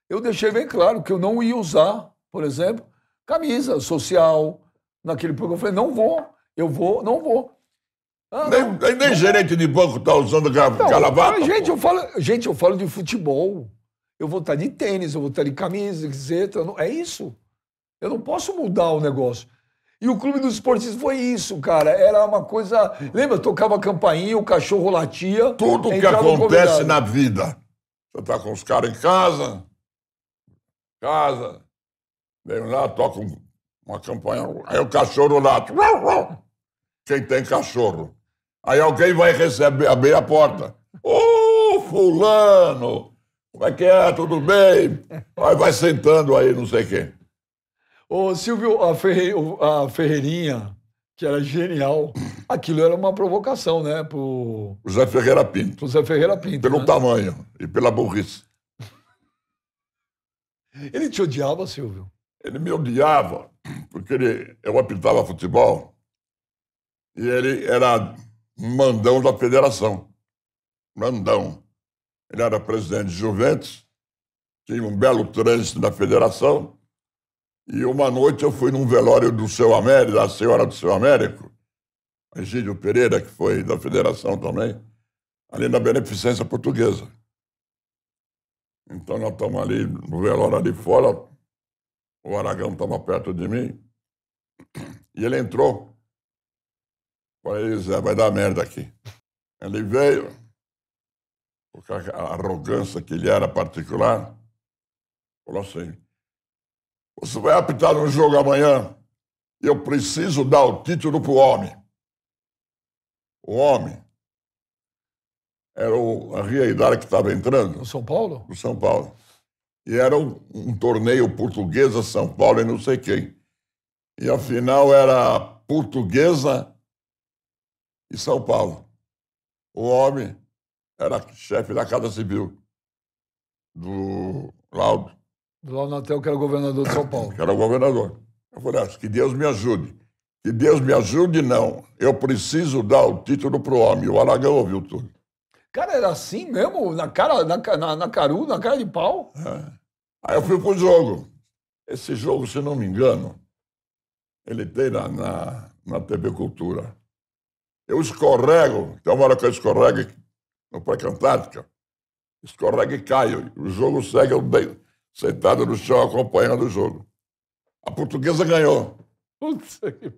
eu deixei bem claro que eu não ia usar, por exemplo, camisa social naquele programa. Eu falei, não vou, eu vou, não vou. Ah, nem, nem, gerente de banco tá usando gravata. Gente, eu falo, gente, eu falo de futebol. Eu vou estar tá de tênis, eu vou estar tá de camisa, etc Não, é isso. Eu não posso mudar o negócio. E o Clube dos Esportistas foi isso, cara. Era uma coisa. Lembra? Tocava campainha, o cachorro latia. Tudo que acontece na vida. Você tá com os caras em casa, casa, vem lá, toca uma campainha. Aí o cachorro late. Quem tem cachorro? Aí alguém vai receber, abrir a porta. Ô, oh, fulano! Como é que é? Tudo bem? Aí vai sentando aí, não sei quem. Ô, Silvio, a, Ferre... a Ferreirinha, que era genial, aquilo era uma provocação, né? Pro o Zé Ferreira Pinto. Pro Zé Ferreira Pinto. Pelo né? tamanho e pela burrice. Ele te odiava, Silvio? Ele me odiava, porque ele, eu apitava futebol e ele era mandão da federação. Mandão. Ele era presidente de Juventus, tinha um belo trânsito na federação. E uma noite eu fui num velório do seu Américo, da senhora do seu Américo, Egílio Pereira, que foi da federação também, ali na Beneficência Portuguesa. Então nós estamos ali no velório ali fora, o Aragão estava perto de mim, e ele entrou Pois Zé, vai dar merda aqui. Ele veio, com a arrogância que ele era particular, falou assim: você vai apitar um jogo amanhã, e eu preciso dar o título para o homem. O homem era o, a realidade que estava entrando. No São Paulo? No São Paulo. E era um, um torneio portuguesa, São Paulo e não sei quem. E afinal era portuguesa em São Paulo. O homem era chefe da Casa Civil do Laudo. Do Laudo Natel, que era governador de São Paulo. que era governador. Eu falei, assim, que Deus me ajude. Que Deus me ajude, não. Eu preciso dar o título para o homem. O Aragão ouviu tudo. Cara, era assim mesmo? Na cara, na, na, na caru, na cara de pau? É. Aí eu fui pro jogo. Esse jogo, se não me engano, ele tem na, na, na TV Cultura. Eu escorrego, tem uma hora que eu escorrego no pré-cantártica, escorrego e caio. O jogo segue eu bem, sentado no chão acompanhando o jogo. A portuguesa ganhou. Putz, que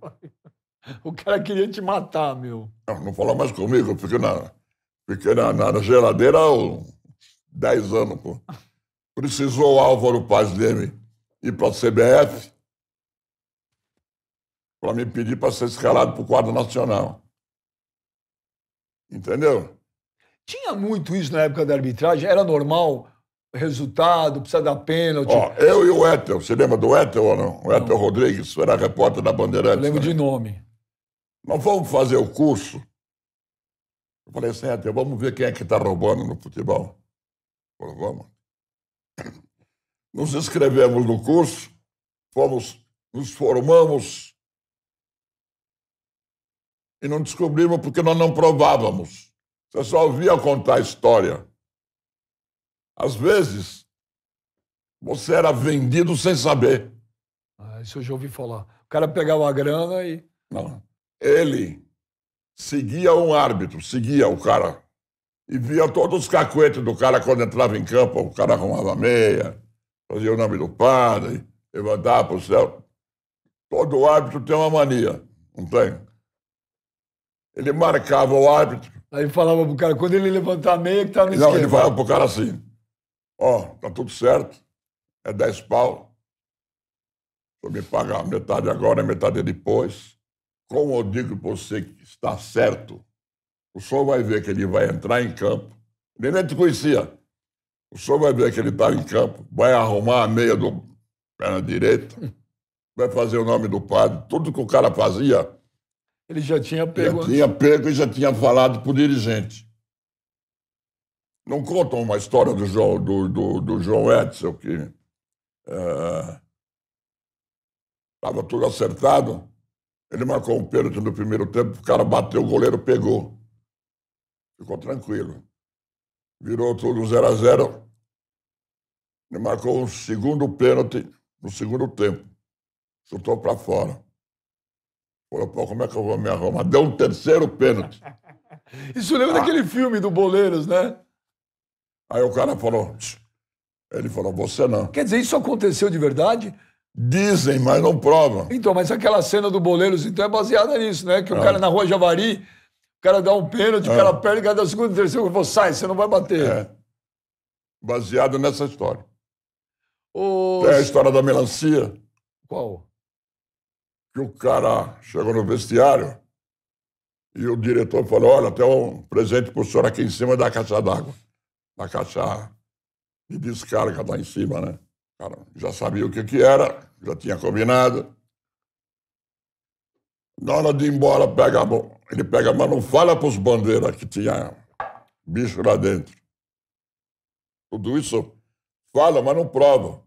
o cara queria te matar, meu. Não, não fala mais comigo, eu fiquei na, fiquei na, na, na geladeira há 10 anos. Pô. Precisou o Álvaro Paz Leme ir para a CBF para me pedir para ser escalado para o quadro nacional. Entendeu? Tinha muito isso na época da arbitragem? Era normal? Resultado, precisa dar pênalti? eu e o Ethel. Você lembra do Ethel ou não? O Ethel Rodrigues era repórter da Bandeirantes. Eu lembro né? de nome. Nós vamos fazer o curso. Eu falei assim, Ethel, vamos ver quem é que está roubando no futebol. Falei, vamos. Nos inscrevemos no curso, fomos, nos formamos e não descobrimos porque nós não provávamos. Você só ouvia contar a história. Às vezes, você era vendido sem saber. Ah, isso eu já ouvi falar. O cara pegava a grana e. Não. Ele seguia um árbitro, seguia o cara. E via todos os cacuetes do cara quando entrava em campo. O cara arrumava meia, fazia o nome do padre, levantava para o céu. Todo árbitro tem uma mania, não tem? Ele marcava o árbitro. Aí falava pro cara, quando ele levantar a meia que tá no Não, ele falava pro cara assim, ó, oh, tá tudo certo, é 10 pau, vou me pagar metade agora, metade depois. Como eu digo pra você que está certo, o senhor vai ver que ele vai entrar em campo. Ele nem te conhecia. O senhor vai ver que ele está em campo, vai arrumar a meia do perna direita, vai fazer o nome do padre. Tudo que o cara fazia, ele já tinha pego. Já tinha pego e já tinha falado para o dirigente. Não contam uma história do João, do, do, do João Edson, que estava é, tudo acertado. Ele marcou um pênalti no primeiro tempo, o cara bateu, o goleiro pegou. Ficou tranquilo. Virou tudo 0 a 0 Ele marcou um segundo pênalti no segundo tempo. Chutou para fora. Falou, pô, como é que eu vou me arrumar? Deu um terceiro pênalti. Isso lembra ah. daquele filme do Boleiros, né? Aí o cara falou, ele falou, você não. Quer dizer, isso aconteceu de verdade? Dizem, mas não provam. Então, mas aquela cena do Boleiros, então, é baseada nisso, né? Que é. o cara na rua Javari, o cara dá um pênalti, é. o cara perde, o cara dá o segundo, o terceiro, e falou, sai, você não vai bater. É. Baseado nessa história. O... É a história da melancia. Qual? que o cara chegou no vestiário e o diretor falou: Olha, tem um presente para o senhor aqui em cima da caixa d'água, da caixa de descarga lá em cima, né? Cara, já sabia o que, que era, já tinha combinado. Na hora de ir embora, pega, ele pega, mas não fala para os bandeiras que tinha bicho lá dentro. Tudo isso fala, mas não prova.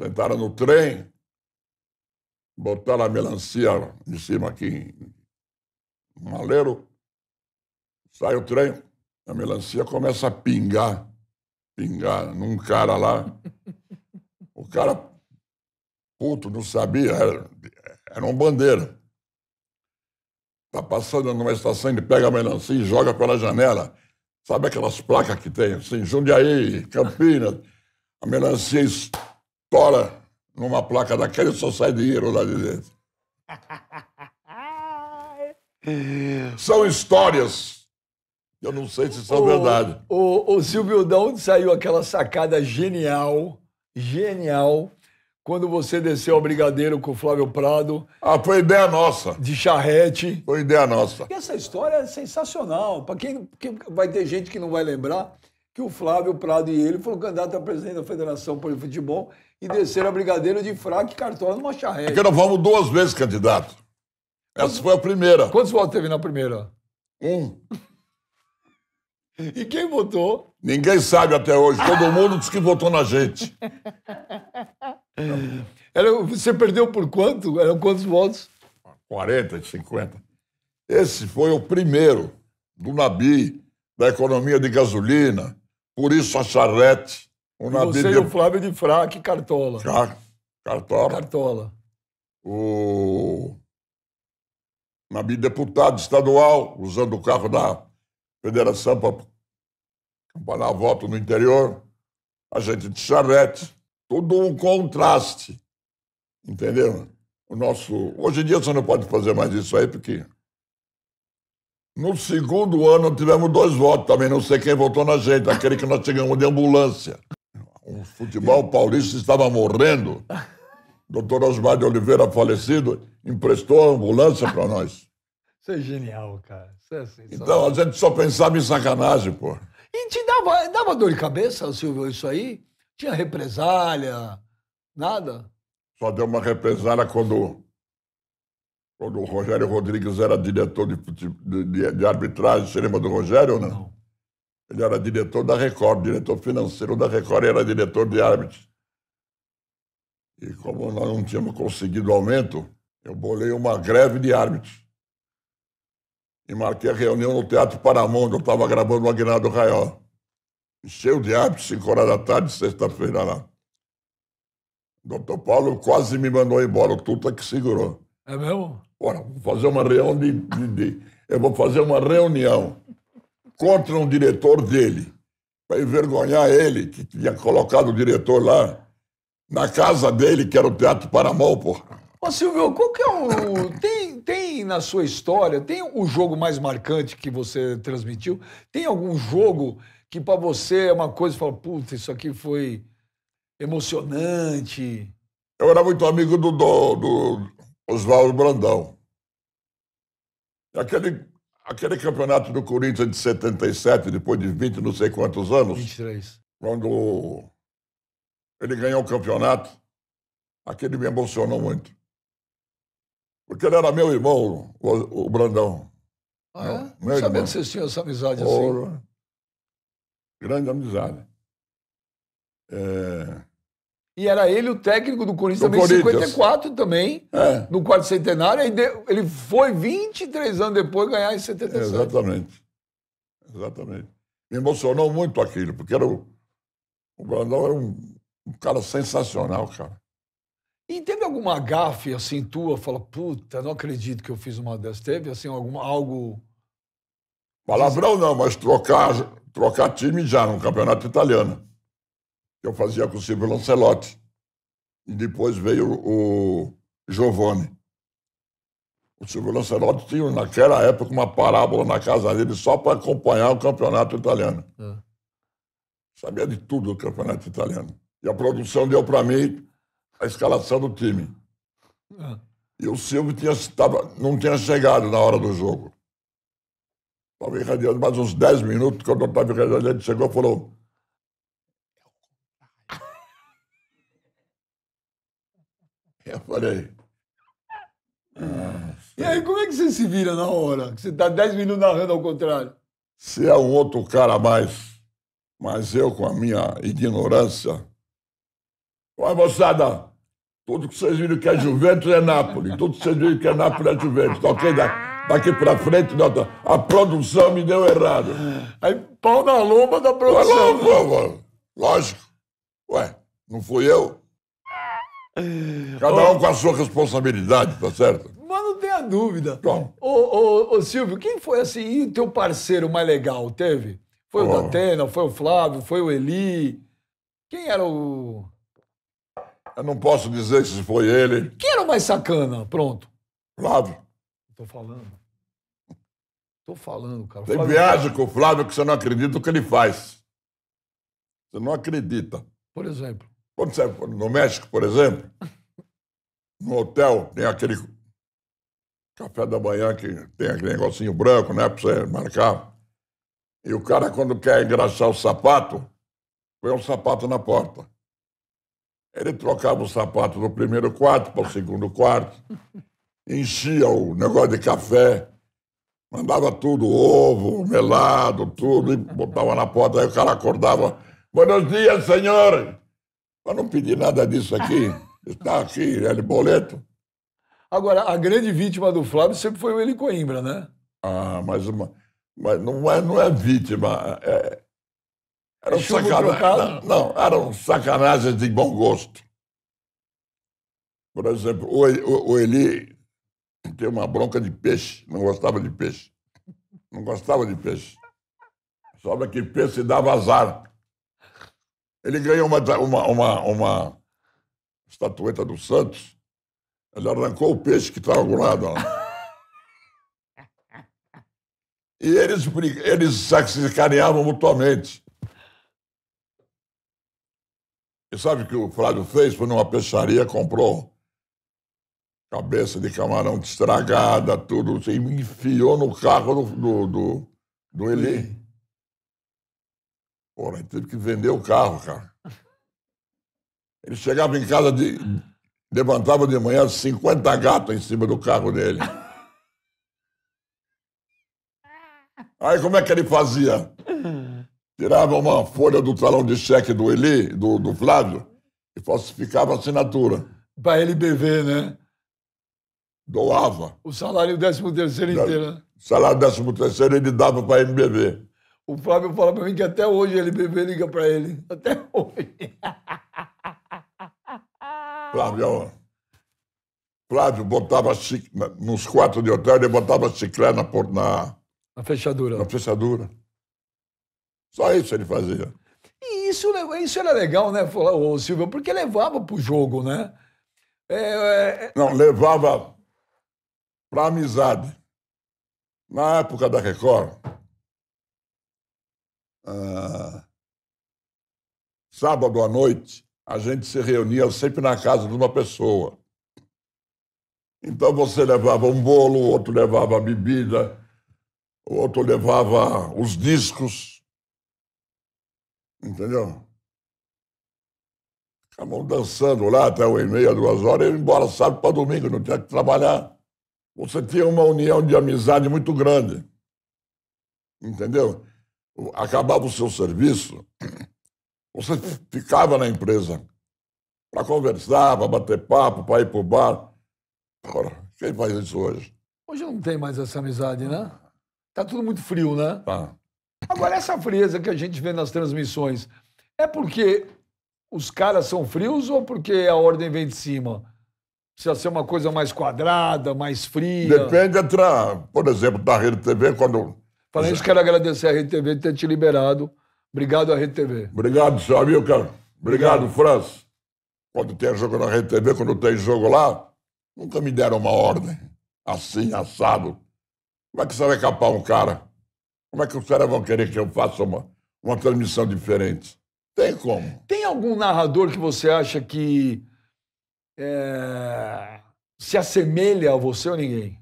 Sentaram no trem, botaram a melancia em cima aqui, no maleiro, sai o trem, a melancia começa a pingar, pingar num cara lá. O cara, puto, não sabia, era, era um bandeira. Tá passando numa estação, ele pega a melancia e joga pela janela. Sabe aquelas placas que tem, assim, Jundiaí, Campinas, a melancia estoura numa placa daquela e só sai dinheiro lá de dentro. são histórias. Eu não sei se são o, verdade. O, o Silvio, de onde saiu aquela sacada genial, genial, quando você desceu ao Brigadeiro com o Flávio Prado. Ah, foi ideia nossa. De charrete. Foi ideia nossa. Porque essa história é sensacional. Para quem, quem vai ter gente que não vai lembrar, que o Flávio Prado e ele foram candidatos a presidente da Federação para o Futebol e desceram a brigadeiro de fraco e cartola numa charrete. Porque nós fomos duas vezes candidatos. Essa quantos, foi a primeira. Quantos votos teve na primeira? Um. E quem votou? Ninguém sabe até hoje. Todo mundo diz que votou na gente. Era, você perdeu por quanto? Eram quantos votos? 40, 50. Esse foi o primeiro do Nabi, da economia de gasolina, por isso a charrete. Você Bíblia... e o Flávio de Fraque Cartola. Car... Cartola. Cartola. O... Nabi deputado estadual, usando o carro da federação para campanar voto no interior. A gente de charrete. Tudo um contraste. Entendeu? O nosso... Hoje em dia você não pode fazer mais isso aí, porque no segundo ano, tivemos dois votos também. Não sei quem votou na gente, aquele que nós chegamos de ambulância. O futebol paulista estava morrendo. doutor Osmar de Oliveira, falecido, emprestou a ambulância para nós. Isso é genial, cara. Isso é sensacional. Então, a gente só pensava em sacanagem, pô. E te dava, dava dor de cabeça, Silvio, isso aí? Tinha represália, nada? Só deu uma represália quando quando o Rogério Rodrigues era diretor de, de, de arbitragem, você lembra do Rogério ou não? não? Ele era diretor da Record, diretor financeiro da Record e era diretor de árbitros. E como nós não tínhamos conseguido aumento, eu bolei uma greve de árbitros. E marquei a reunião no Teatro Paramount, eu estava gravando o Aguinaldo Raiol. Encheu de árbitros, 5 horas da tarde, sexta-feira lá. O doutor Paulo quase me mandou embora, o Tuta que segurou. É mesmo? Ora, vou fazer uma reunião de, de, de, Eu vou fazer uma reunião contra um diretor dele, para envergonhar ele, que tinha colocado o diretor lá, na casa dele, que era o Teatro Paramol, porra. Ô, Silvio, qual que é o. Tem, tem na sua história, tem o jogo mais marcante que você transmitiu? Tem algum jogo que para você é uma coisa, fala, puta, isso aqui foi emocionante? Eu era muito amigo do, do, do Oswaldo Brandão. Aquele, aquele campeonato do Corinthians de 77, depois de 20 não sei quantos anos. 23. Quando ele ganhou o campeonato, aquele me emocionou muito. Porque ele era meu irmão, o, o Brandão. Ah, é? Meu, Sabia que vocês tinham essa amizade Ouro. assim. Grande amizade. É... E era ele o técnico do Corinthians do também, em 54 também, é. no quarto centenário. Aí ele foi 23 anos depois ganhar em 77. Exatamente. Exatamente. Me emocionou muito aquilo, porque era o, o Brandão era um, um cara sensacional, cara. E teve alguma gafe assim tua? Fala, puta, não acredito que eu fiz uma dessas. Teve assim algum algo. Palavrão não, mas trocar, trocar time já no campeonato italiano que eu fazia com o Silvio Lancelotti. E depois veio o Giovanni. O Silvio Lancelotti tinha, naquela época, uma parábola na casa dele só para acompanhar o campeonato italiano. É. Sabia de tudo do campeonato italiano. E a produção deu para mim a escalação do time. É. E o Silvio tinha, tava, não tinha chegado na hora do jogo. Estava irradiando mais uns 10 minutos. Quando o irradiando, ele chegou, falou: Eu falei. Ah, e aí, como é que você se vira na hora? Você tá 10 minutos narrando ao contrário. Você é um outro cara mais. Mas eu, com a minha ignorância. Olha, moçada, tudo que vocês viram que é Juventus é Nápoles. Tudo que vocês viram que é Nápoles é Juventus. Tá ok? Daqui pra frente, tá. a produção me deu errado. Aí, pau na lomba da produção. lógico. Ué, não fui eu? Cada um com a sua responsabilidade, tá certo? Mas não tenha dúvida. Bom. Então. Ô, ô, ô, Silvio, quem foi assim? E o teu parceiro mais legal teve? Foi o Datena, foi o Flávio, foi o Eli. Quem era o. Eu não posso dizer se foi ele. Quem era o mais sacana? Pronto. Flávio. Tô falando. Tô falando, cara. Tem Flávio... viagem com o Flávio que você não acredita o que ele faz. Você não acredita. Por exemplo. Quando você, no México, por exemplo, no hotel tem aquele café da manhã que tem aquele negocinho branco, né, pra você marcar. E o cara, quando quer engraxar o sapato, põe um sapato na porta. Ele trocava o sapato do primeiro quarto para o segundo quarto, enchia o negócio de café, mandava tudo, ovo, melado, tudo, e botava na porta. Aí o cara acordava: Buenos dias, senhores." Para não pedir nada disso aqui, está aqui, ele é boleto. Agora, a grande vítima do Flávio sempre foi o Eli Coimbra, né? Ah, mas, uma, mas não, é, não é vítima. É, era um sacanagem. Não, não, eram sacanagens de bom gosto. Por exemplo, o, o, o Eli tem uma bronca de peixe, não gostava de peixe. Não gostava de peixe. Só que peixe dava azar. Ele ganhou uma, uma, uma, uma estatueta do Santos. Ele arrancou o peixe que estava do lá. e eles, eles sacaneavam mutuamente. E sabe o que o Flávio fez? Foi numa peixaria, comprou cabeça de camarão estragada, tudo, e enfiou no carro do, do, do, do Eli. Pô, ele teve que vender o carro, cara. Ele chegava em casa, de, levantava de manhã 50 gatos em cima do carro dele. Aí como é que ele fazia? Tirava uma folha do talão de cheque do Eli, do, do Flávio, e falsificava a assinatura. Para beber, né? Doava. O salário décimo terceiro inteiro. O né? salário décimo terceiro ele dava para ele beber. O Flávio fala para mim que até hoje ele bebê liga para ele. Até hoje. Flávio, Flávio botava nos quartos de hotel, ele botava chiclé na, na, na fechadura. Na fechadura. Só isso ele fazia. E isso, isso era legal, né, o Silvio? Porque levava pro jogo, né? É, é, é... Não, levava pra amizade. Na época da Record, ah, sábado à noite, a gente se reunia sempre na casa de uma pessoa. Então você levava um bolo, o outro levava a bebida, o outro levava os discos. Entendeu? Acabam dançando lá até uma e meia, duas horas, e embora sábado para domingo, não tinha que trabalhar. Você tinha uma união de amizade muito grande. Entendeu? acabava o seu serviço, você ficava na empresa para conversar, para bater papo, para ir para o bar. Agora, quem faz isso hoje? Hoje não tem mais essa amizade, né? Tá tudo muito frio, né? Tá. Agora, essa frieza que a gente vê nas transmissões, é porque os caras são frios ou porque a ordem vem de cima? Precisa ser uma coisa mais quadrada, mais fria? Depende, por exemplo, da Rede TV, quando Falando isso, quero agradecer a RTV por ter te liberado. Obrigado à Rede Obrigado, seu amigo, cara. Obrigado, França. Quando tem jogo na RTV, quando tem jogo lá, nunca me deram uma ordem. Assim, assado. Como é que você vai capar um cara? Como é que os caras vão querer que eu faça uma, uma transmissão diferente? Tem como. Tem algum narrador que você acha que é, se assemelha a você ou ninguém?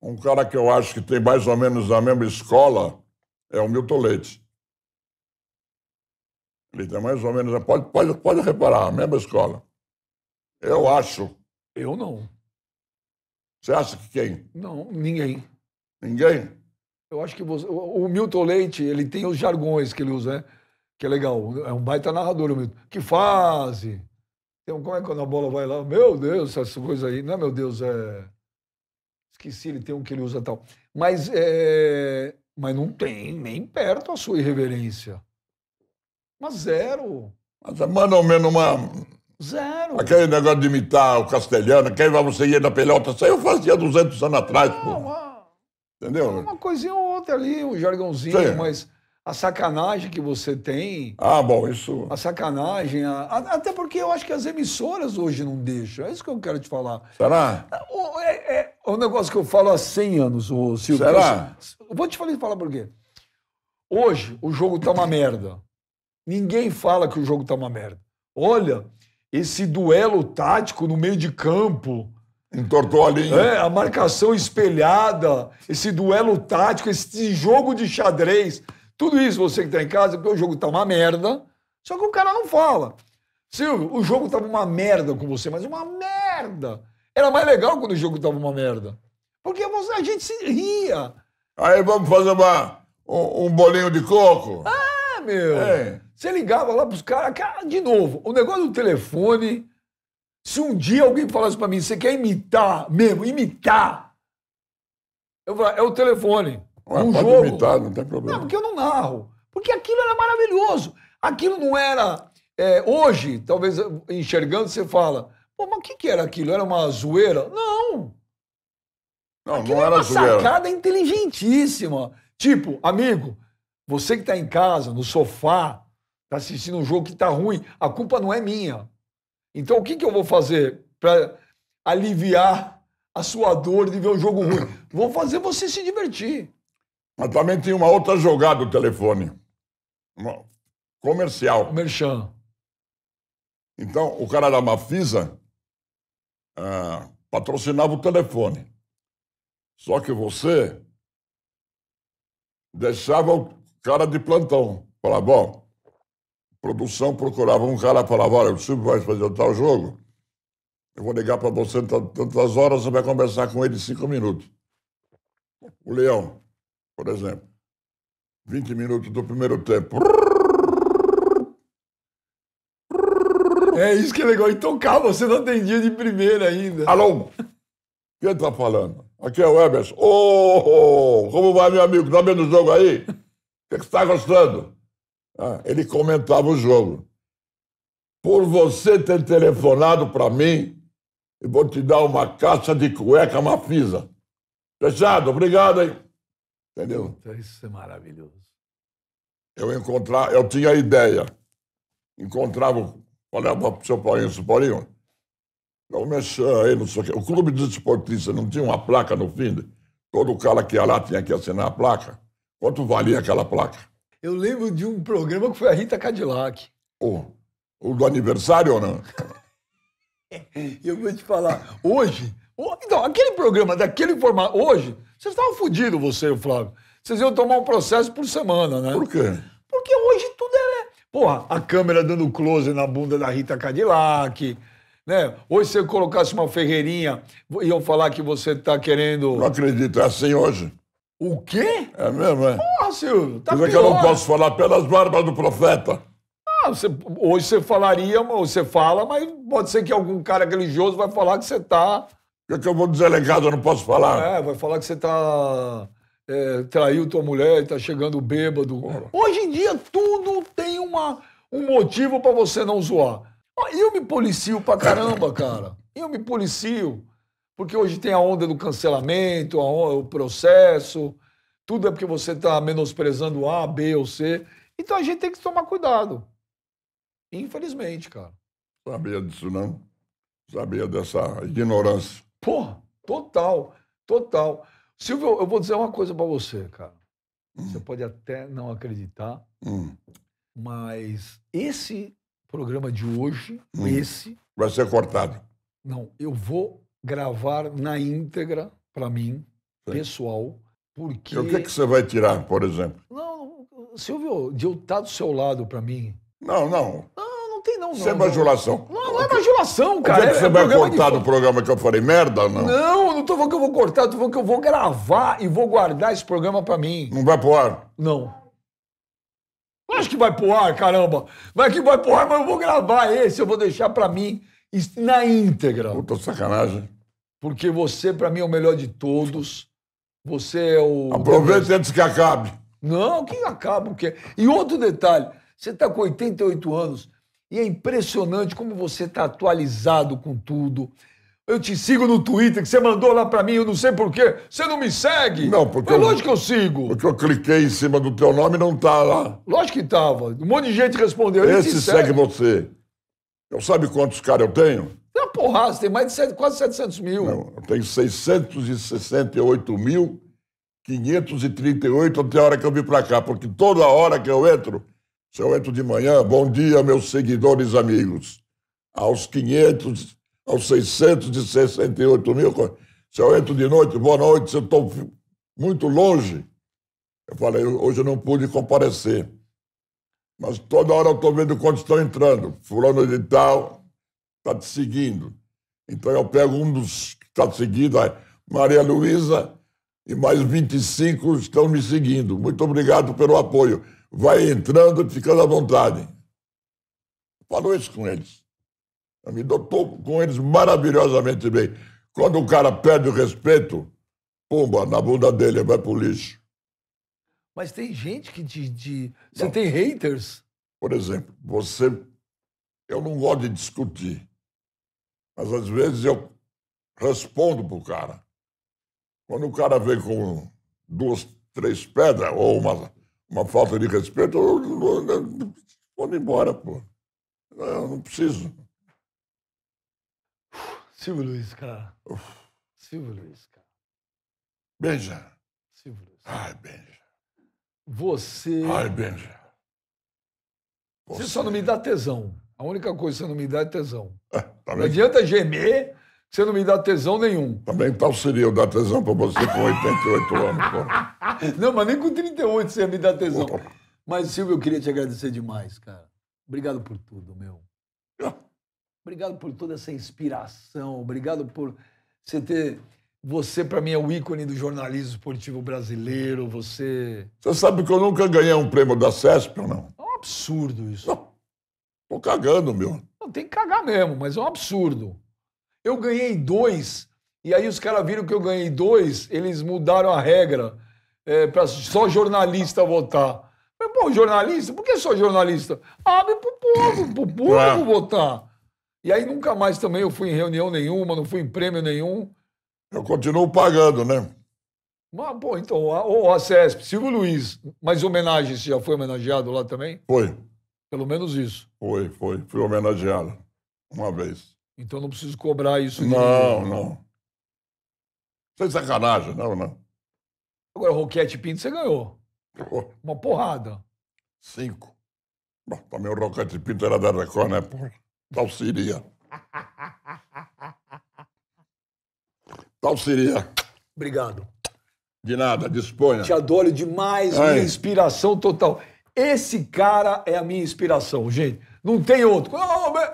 Um cara que eu acho que tem mais ou menos a mesma escola é o Milton Leite. Ele tem mais ou menos. Pode, pode, pode reparar, a mesma escola. Eu acho. Eu não. Você acha que quem? Não, ninguém. Ninguém? Eu acho que você, o Milton Leite, ele tem os jargões que ele usa, né? Que é legal. É um baita narrador, o Milton. Que fase? Então, como é que quando a bola vai lá? Meu Deus, essas coisas aí. Não é meu Deus, é. Esqueci, ele tem um que ele usa tal. Mas, é... Mas não tem nem perto a sua irreverência. Mas zero. Mas é mais ou menos uma. Zero. Aquele negócio de imitar o castelhano, quem vai você ir na pelota, isso aí eu fazia 200 anos atrás, não, pô. Ah. Uma... Entendeu? Uma coisinha ou outra ali, um jargãozinho, Sim. mas a sacanagem que você tem. Ah, bom, isso. A sacanagem. A... até porque eu acho que as emissoras hoje não deixam. É isso que eu quero te falar. Será? O, é, é, negócio que eu falo há 100 anos, ô Silvio. Será? Eu, vou te falar, falar por quê. Hoje, o jogo tá uma merda. Ninguém fala que o jogo tá uma merda. Olha, esse duelo tático no meio de campo. Entortou a linha. É, a marcação espelhada, esse duelo tático, esse jogo de xadrez. Tudo isso você que está em casa, porque o jogo está uma merda, só que o cara não fala. Silvio, o jogo estava uma merda com você, mas uma merda. Era mais legal quando o jogo estava uma merda. Porque a gente se ria. Aí vamos fazer uma, um, um bolinho de coco? Ah, meu. É. Você ligava lá para os caras, cara, de novo, o negócio do telefone. Se um dia alguém falasse para mim, você quer imitar mesmo, imitar? Eu falava, é o telefone. Mas é um jogo. Imitar, não tem problema. Não, porque eu não narro. Porque aquilo era maravilhoso. Aquilo não era. É, hoje, talvez enxergando, você fala: pô, mas o que, que era aquilo? Era uma zoeira? Não! Não, aquilo não é era, era uma zoeira. sacada inteligentíssima. Tipo, amigo, você que está em casa, no sofá, está assistindo um jogo que está ruim, a culpa não é minha. Então, o que, que eu vou fazer para aliviar a sua dor de ver um jogo ruim? Vou fazer você se divertir. Mas também tinha uma outra jogada do telefone. Uma comercial. Merchan. Então, o cara da Mafisa ah, patrocinava o telefone. Só que você deixava o cara de plantão. Falava, bom, produção procurava um cara falava, olha, o Silvio vai fazer tal jogo, eu vou ligar para você tantas horas, você vai conversar com ele em cinco minutos. O Leão, por exemplo, 20 minutos do primeiro tempo. É isso que é legal. então calma, você não atendia de primeira ainda. Alô? Quem tá falando? Aqui é o Emerson. Ô, oh, como vai, meu amigo? Tá vendo o jogo aí? O que, que você tá gostando? Ah, ele comentava o jogo. Por você ter telefonado para mim, eu vou te dar uma caixa de cueca mafisa. Fechado, obrigado, hein? Entendeu? Puta, isso é maravilhoso. Eu encontrar, eu tinha ideia. Encontrava, olhava para o seu Paulinho, seu Paulinho, vamos aí, não sei o quê. O clube de esportista não tinha uma placa no fim? Todo cara que ia lá tinha que assinar a placa. Quanto valia aquela placa? Eu lembro de um programa que foi a Rita Cadillac. O, o do aniversário ou não? eu vou te falar, hoje, então aquele programa daquele formato, hoje, vocês estavam fodidos, você e o Flávio. Vocês iam tomar um processo por semana, né? Por quê? Porque hoje tudo é. Né? Porra, a câmera dando close na bunda da Rita Cadillac. Né? Hoje, se eu colocasse uma ferreirinha, iam falar que você está querendo. Não acredito, é assim hoje. O quê? É mesmo, é? Porra, Silvio, tá Coisa pior. que eu não posso falar pelas barbas do profeta. Ah, você, hoje você falaria, ou você fala, mas pode ser que algum cara religioso vai falar que você tá que Eu vou vou legado? eu não posso falar. É, vai falar que você tá. É, traiu tua mulher e tá chegando bêbado. Porra. Hoje em dia tudo tem uma, um motivo para você não zoar. Eu me policio pra caramba, cara. Eu me policio. Porque hoje tem a onda do cancelamento, onda, o processo. Tudo é porque você tá menosprezando A, B ou C. Então a gente tem que tomar cuidado. Infelizmente, cara. Sabia disso, não? Sabia dessa ignorância. Porra, total, total. Silvio, eu vou dizer uma coisa para você, cara. Hum. Você pode até não acreditar, hum. mas esse programa de hoje, hum. esse. Vai ser cortado. Não, eu vou gravar na íntegra, para mim, Sim. pessoal, porque. E o que, é que você vai tirar, por exemplo? Não, Silvio, de eu estar do seu lado, para mim. Não, não. Não, não. Isso é bajulação. Não, não é bajulação, cara. Onde é que é você é, vai cortar do programa que eu falei merda ou não? Não, não tô falando que eu vou cortar, tô falando que eu vou gravar e vou guardar esse programa pra mim. Não vai pro ar? Não. Acho que vai pro ar, caramba. Vai que vai pro ar, mas eu vou gravar esse, eu vou deixar pra mim na íntegra. Puta sacanagem. Porque você, pra mim, é o melhor de todos. Você é o. Aproveita antes que acabe. Não, que acaba o quê? E outro detalhe, você está com 88 anos, e é impressionante como você está atualizado com tudo. Eu te sigo no Twitter, que você mandou lá para mim, eu não sei porquê. Você não me segue? Não, porque. É lógico que eu sigo. Porque eu cliquei em cima do teu nome e não tá lá. Lógico que tava. Um monte de gente respondeu. Esse segue. segue você. Eu sabe quantos caras eu tenho? É uma porrada, você tem mais de sete, quase 700 mil. Não, eu tenho 668 mil 538 até a hora que eu vim para cá, porque toda hora que eu entro, se eu entro de manhã, bom dia, meus seguidores amigos. Aos 500, aos 668 mil. Se eu entro de noite, boa noite, se eu estou muito longe. Eu falei, hoje eu não pude comparecer. Mas toda hora eu estou vendo quantos estão entrando. Fulano de tal está te seguindo. Então eu pego um dos que está te seguindo, Maria Luísa, e mais 25 estão me seguindo. Muito obrigado pelo apoio vai entrando, e ficando à vontade. Falou isso com eles. Eu me dotou com eles maravilhosamente bem. Quando o cara perde o respeito, pumba, na bunda dele, vai pro lixo. Mas tem gente que te. te... Você não. tem haters? Por exemplo, você. Eu não gosto de discutir. Mas às vezes eu respondo pro cara. Quando o cara vem com duas, três pedras, ou uma uma falta de respeito, eu, eu, né, eu embora, pô. Eu não preciso. Silvio Luiz, cara. Uf. Silvio Luiz, cara. Benja. Silvio Luiz. Ai, Benja. Você. Ai, Benja. Você, você só não me dá tesão. A única coisa que você não me dá é tesão. É, tá não adianta gemer você não me dá tesão nenhum. Também tá tal então seria eu dar tesão para você com 88 anos. Pô? Não, mas nem com 38 você ia me dar tesão. Mas, Silvio, eu queria te agradecer demais, cara. Obrigado por tudo, meu. Ah. Obrigado por toda essa inspiração. Obrigado por você ter. Você, para mim, é o ícone do jornalismo esportivo brasileiro. Você. Você sabe que eu nunca ganhei um prêmio da CESP ou não? É um absurdo isso. Não. Tô cagando, meu. Não, tem que cagar mesmo, mas é um absurdo. Eu ganhei dois. E aí os caras viram que eu ganhei dois, eles mudaram a regra é, para só jornalista votar. Mas, pô, jornalista? Por que só jornalista? Abre pro povo, pro povo votar. E aí nunca mais também eu fui em reunião nenhuma, não fui em prêmio nenhum. Eu continuo pagando, né? Mas, pô, então, o ACESP, Silvio Luiz, mais homenagem, você já foi homenageado lá também? Foi. Pelo menos isso. Foi, foi. Fui homenageado uma vez. Então não preciso cobrar isso. Não, de... não. Sem é sacanagem, não, não. Agora, Roquete Pinto você ganhou. Oh. Uma porrada. Cinco. Bom, também o Roquete Pinto era da Record, né, porra? Tal seria. Tal seria. Obrigado. De nada, disponha. Te adoro demais, Ai. minha inspiração total. Esse cara é a minha inspiração, gente. Não tem outro.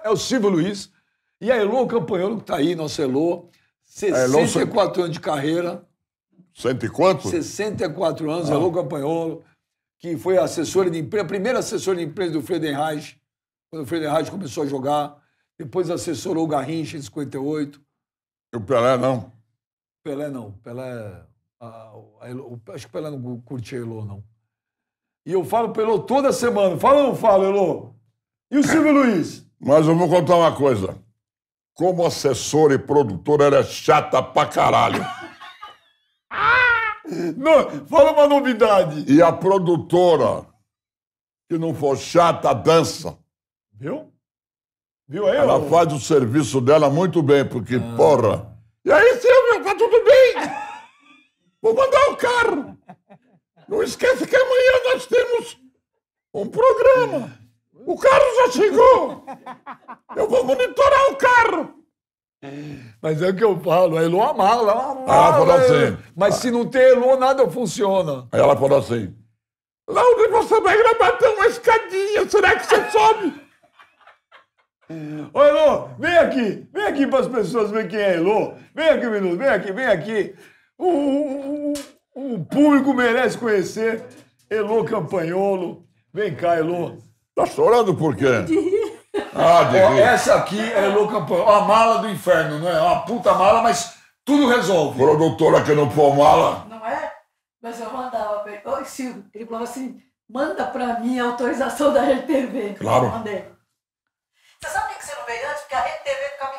É o Silvio Luiz. E a Elô é Campanholo, que está aí, nosso Elô, 64 Elô... anos de carreira. Cento e quanto? 64 anos, ah. Elô Campanholo, que foi assessora de empresa, primeiro primeira assessora de empresa do Friedenreich, quando o Friedenreich começou a jogar. Depois assessorou o Garrincha em 58. E o Pelé não? Pelé não. Pelé. a Elô, acho que o Pelé não curtia Elô, não. E eu falo pro Elô toda semana. Fala ou não fala, Elô? E o Silvio Luiz? Mas eu vou contar uma coisa como assessora e produtora era é chata pra caralho. Não, fala uma novidade. E a produtora, que não for chata, dança. Viu? Viu aí? Ela ou... faz o serviço dela muito bem, porque, ah. porra. E aí, Silvio, tá tudo bem? Vou mandar o carro. Não esquece que amanhã nós temos um programa. O carro já chegou! Eu vou monitorar o carro! Mas é o que eu falo, a Elô amala, amala. Ela falou assim. É, mas se não tem Elô, nada funciona. Aí ela falou assim: Laura, você vai gravar uma escadinha, será que você sobe? Ô Elô, vem aqui, vem aqui para as pessoas verem quem é Elô. Vem aqui, minuto, vem aqui, vem aqui. O, o, o, o público merece conhecer Elô Campanholo. Vem cá, Elô. Tá chorando por quê? Ah, Ó, essa aqui é louca, a mala do inferno, não é? Uma puta mala, mas tudo resolve. Produtora que não põe mala. Não é? Mas eu mandava. Oi, Silvio. Ele falou assim: manda pra mim a autorização da RTV. Claro. Eu mandei. Você sabe que você não veio antes? Porque a RTV ficava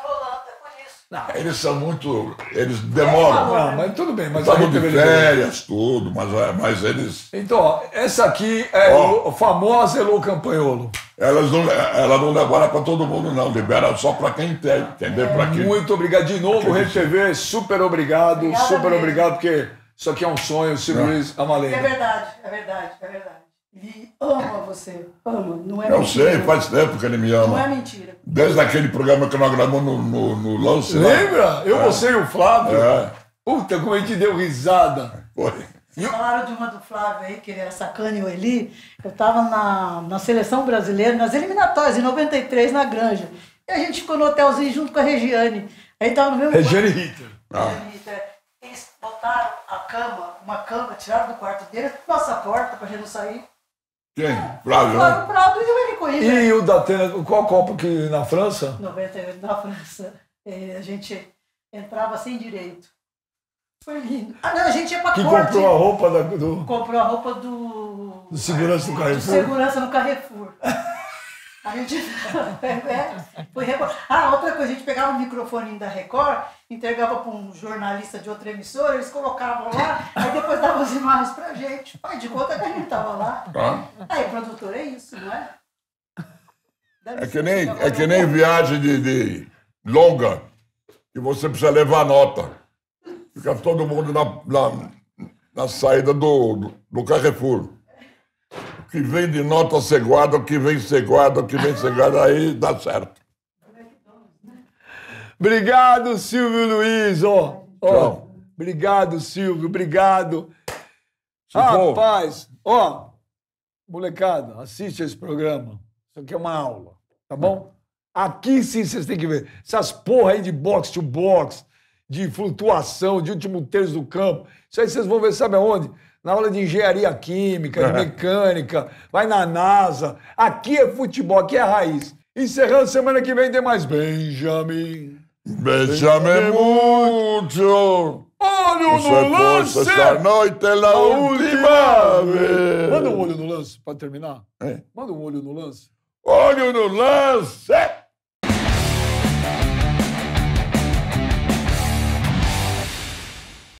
não. Eles são muito. Eles demoram. Não, ah, mas tudo bem. Mas Estamos de férias, tudo, mas, é, mas eles. Então, essa aqui é oh. o famosa Elô Campanholo. Elas não, ela não libera para todo mundo, não. Libera só para quem tem, entendeu? Para quem. Muito obrigado. De novo, RedeTV, super obrigado. Obrigada super mesmo. obrigado, porque isso aqui é um sonho, Silvio é. Luiz Amalena. É, é verdade, é verdade, é verdade. Ele ama você, ama, não é Eu mentira. sei, faz tempo que ele me ama. Não é mentira. Desde aquele programa que nós gravamos no, no, no lance. Né? Lembra? Lá. Eu, é. você e o Flávio. É. Puta, como a gente deu risada. Foi. falaram de uma do Flávio aí, que era sacane o Eli. Eu estava na, na seleção brasileira, nas eliminatórias, em 93, na Granja. E a gente ficou no hotelzinho junto com a Regiane. Aí tava no mesmo. Regiane Ritter. Ah. Regiane Ritter. Eles botaram a cama, uma cama, tiraram do quarto dele, a porta pra gente não sair quem? Flávio. Né? Flávio Prado e o Henrique E o da Atena, qual Copa que na França? 98 na França. É, a gente entrava sem direito. Foi lindo. Ah, não, a gente ia pra Que corte. comprou a roupa da, do. Comprou a roupa do. Do segurança do Carrefour. Do segurança no Carrefour. A gente é, é, foi Record. Ah, outra coisa, a gente pegava o microfone da Record, entregava para um jornalista de outra emissora, eles colocavam lá, aí depois davam as imagens para a gente. Pai de conta que a gente estava lá. Ah. Aí, produtor, é isso, não é? é que, nem, é que nem viagem de, de longa, que você precisa levar nota. Fica todo mundo na, na, na saída do, do, do Carrefour que vem de nota ceguada, que vem ceguada, que vem ceguada, aí dá certo. Obrigado, Silvio Luiz. Ó, oh, ó, oh, obrigado, Silvio. Obrigado. Rapaz, ó, oh, molecada, assiste esse programa. Isso aqui é uma aula, tá bom? Aqui sim vocês têm que ver. Essas porra aí de box to box, de flutuação, de último terço do campo. Isso aí vocês vão ver, sabe aonde? na aula de engenharia química, de mecânica, vai na NASA. Aqui é futebol, aqui é raiz. Encerrando semana que vem tem mais Benjamin. Benjamin muito. Olho no é lance! Essa noite é a última vez. Manda um olho no lance para terminar. É. Manda um olho no lance. Olho no lance!